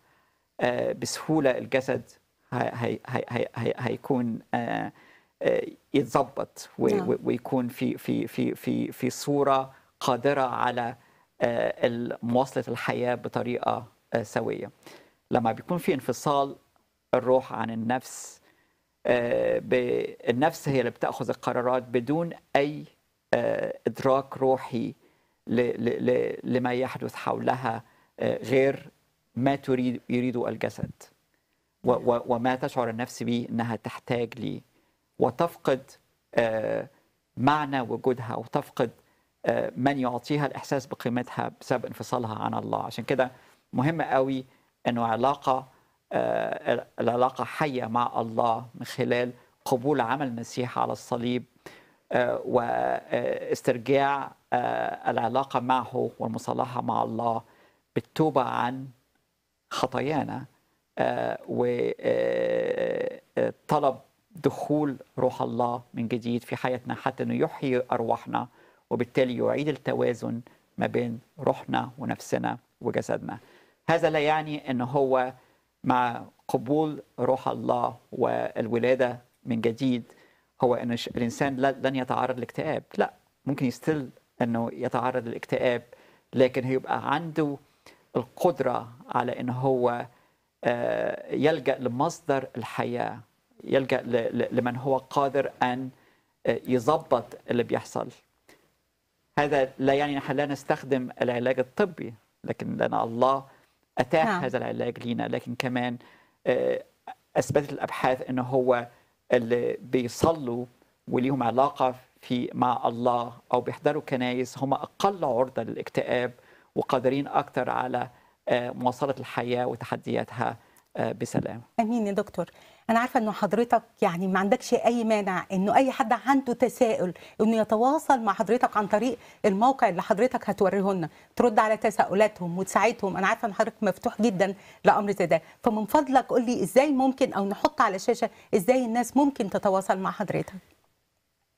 بسهوله الجسد هيكون هي هي هي آه، يتظبط نعم. ويكون في في في في في صوره قادره على آه، مواصله الحياه بطريقه آه، سويه لما بيكون في انفصال الروح عن النفس النفس هي اللي بتاخذ القرارات بدون اي ادراك روحي لما يحدث حولها غير ما تريد يريده الجسد وما تشعر النفس به انها تحتاج ليه وتفقد آه، معنى وجودها وتفقد آه، من يعطيها الإحساس بقيمتها بسبب انفصالها عن الله عشان كده مهم قوي أنه علاقة آه، العلاقة حية مع الله من خلال قبول عمل المسيح على الصليب واسترجاع العلاقة معه والمصالحة مع الله بالتوبة عن خطايانا وطلب دخول روح الله من جديد في حياتنا حتى انه يحيي ارواحنا وبالتالي يعيد التوازن ما بين روحنا ونفسنا وجسدنا. هذا لا يعني ان هو مع قبول روح الله والولاده من جديد هو ان الانسان لن يتعرض لاكتئاب، لا ممكن يستل انه يتعرض للاكتئاب لكن هيبقى عنده القدره على ان هو آه، يلجا لمصدر الحياه يلجأ لمن هو قادر أن آه، يظبط اللي بيحصل هذا لا يعني نحن لا نستخدم العلاج الطبي لكن لنا الله أتاح نعم. هذا العلاج لنا لكن كمان آه، أثبتت الأبحاث أنه هو اللي بيصلوا وليهم علاقة في مع الله أو بيحضروا كنايس هم أقل عرضة للاكتئاب وقادرين أكثر على آه، مواصلة الحياة وتحدياتها بسلام أمين يا دكتور انا عارفه انه حضرتك يعني ما عندكش اي مانع انه اي حد عنده تساؤل انه يتواصل مع حضرتك عن طريق الموقع اللي حضرتك هتوريه لنا ترد على تساؤلاتهم وتساعدهم انا عارفه ان حضرتك مفتوح جدا لامر زي ده فمن فضلك قول لي ازاي ممكن او نحط على الشاشه ازاي الناس ممكن تتواصل مع حضرتك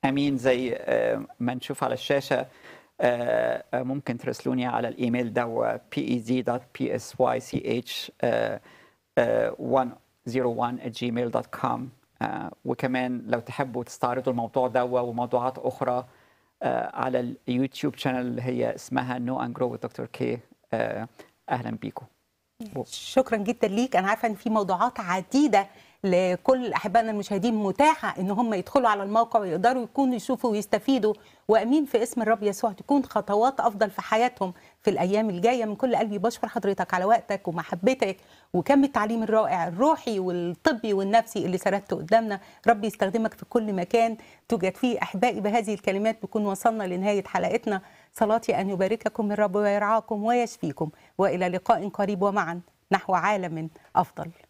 امين زي آه، ما نشوف على الشاشه آه، ممكن ترسلوني على الايميل ده pez.psych1 01 gmail.com آه، وكمان لو تحبوا تستعرضوا الموضوع ده وموضوعات أخرى آه، على اليوتيوب شانل اللي هي اسمها نو اند جرو دكتور كي أهلا بيكم شكرا جدا ليك أنا عارفة إن في موضوعات عديدة لكل احبائنا المشاهدين متاحه ان هم يدخلوا على الموقع ويقدروا يكونوا يشوفوا ويستفيدوا وامين في اسم الرب يسوع تكون خطوات افضل في حياتهم في الايام الجايه من كل قلبي بشكر حضرتك على وقتك ومحبتك وكم التعليم الرائع الروحي والطبي والنفسي اللي سردته قدامنا ربي يستخدمك في كل مكان توجد فيه احبائي بهذه الكلمات بكون وصلنا لنهايه حلقتنا صلاتي ان يبارككم الرب ويرعاكم ويشفيكم والى لقاء قريب ومعا نحو عالم افضل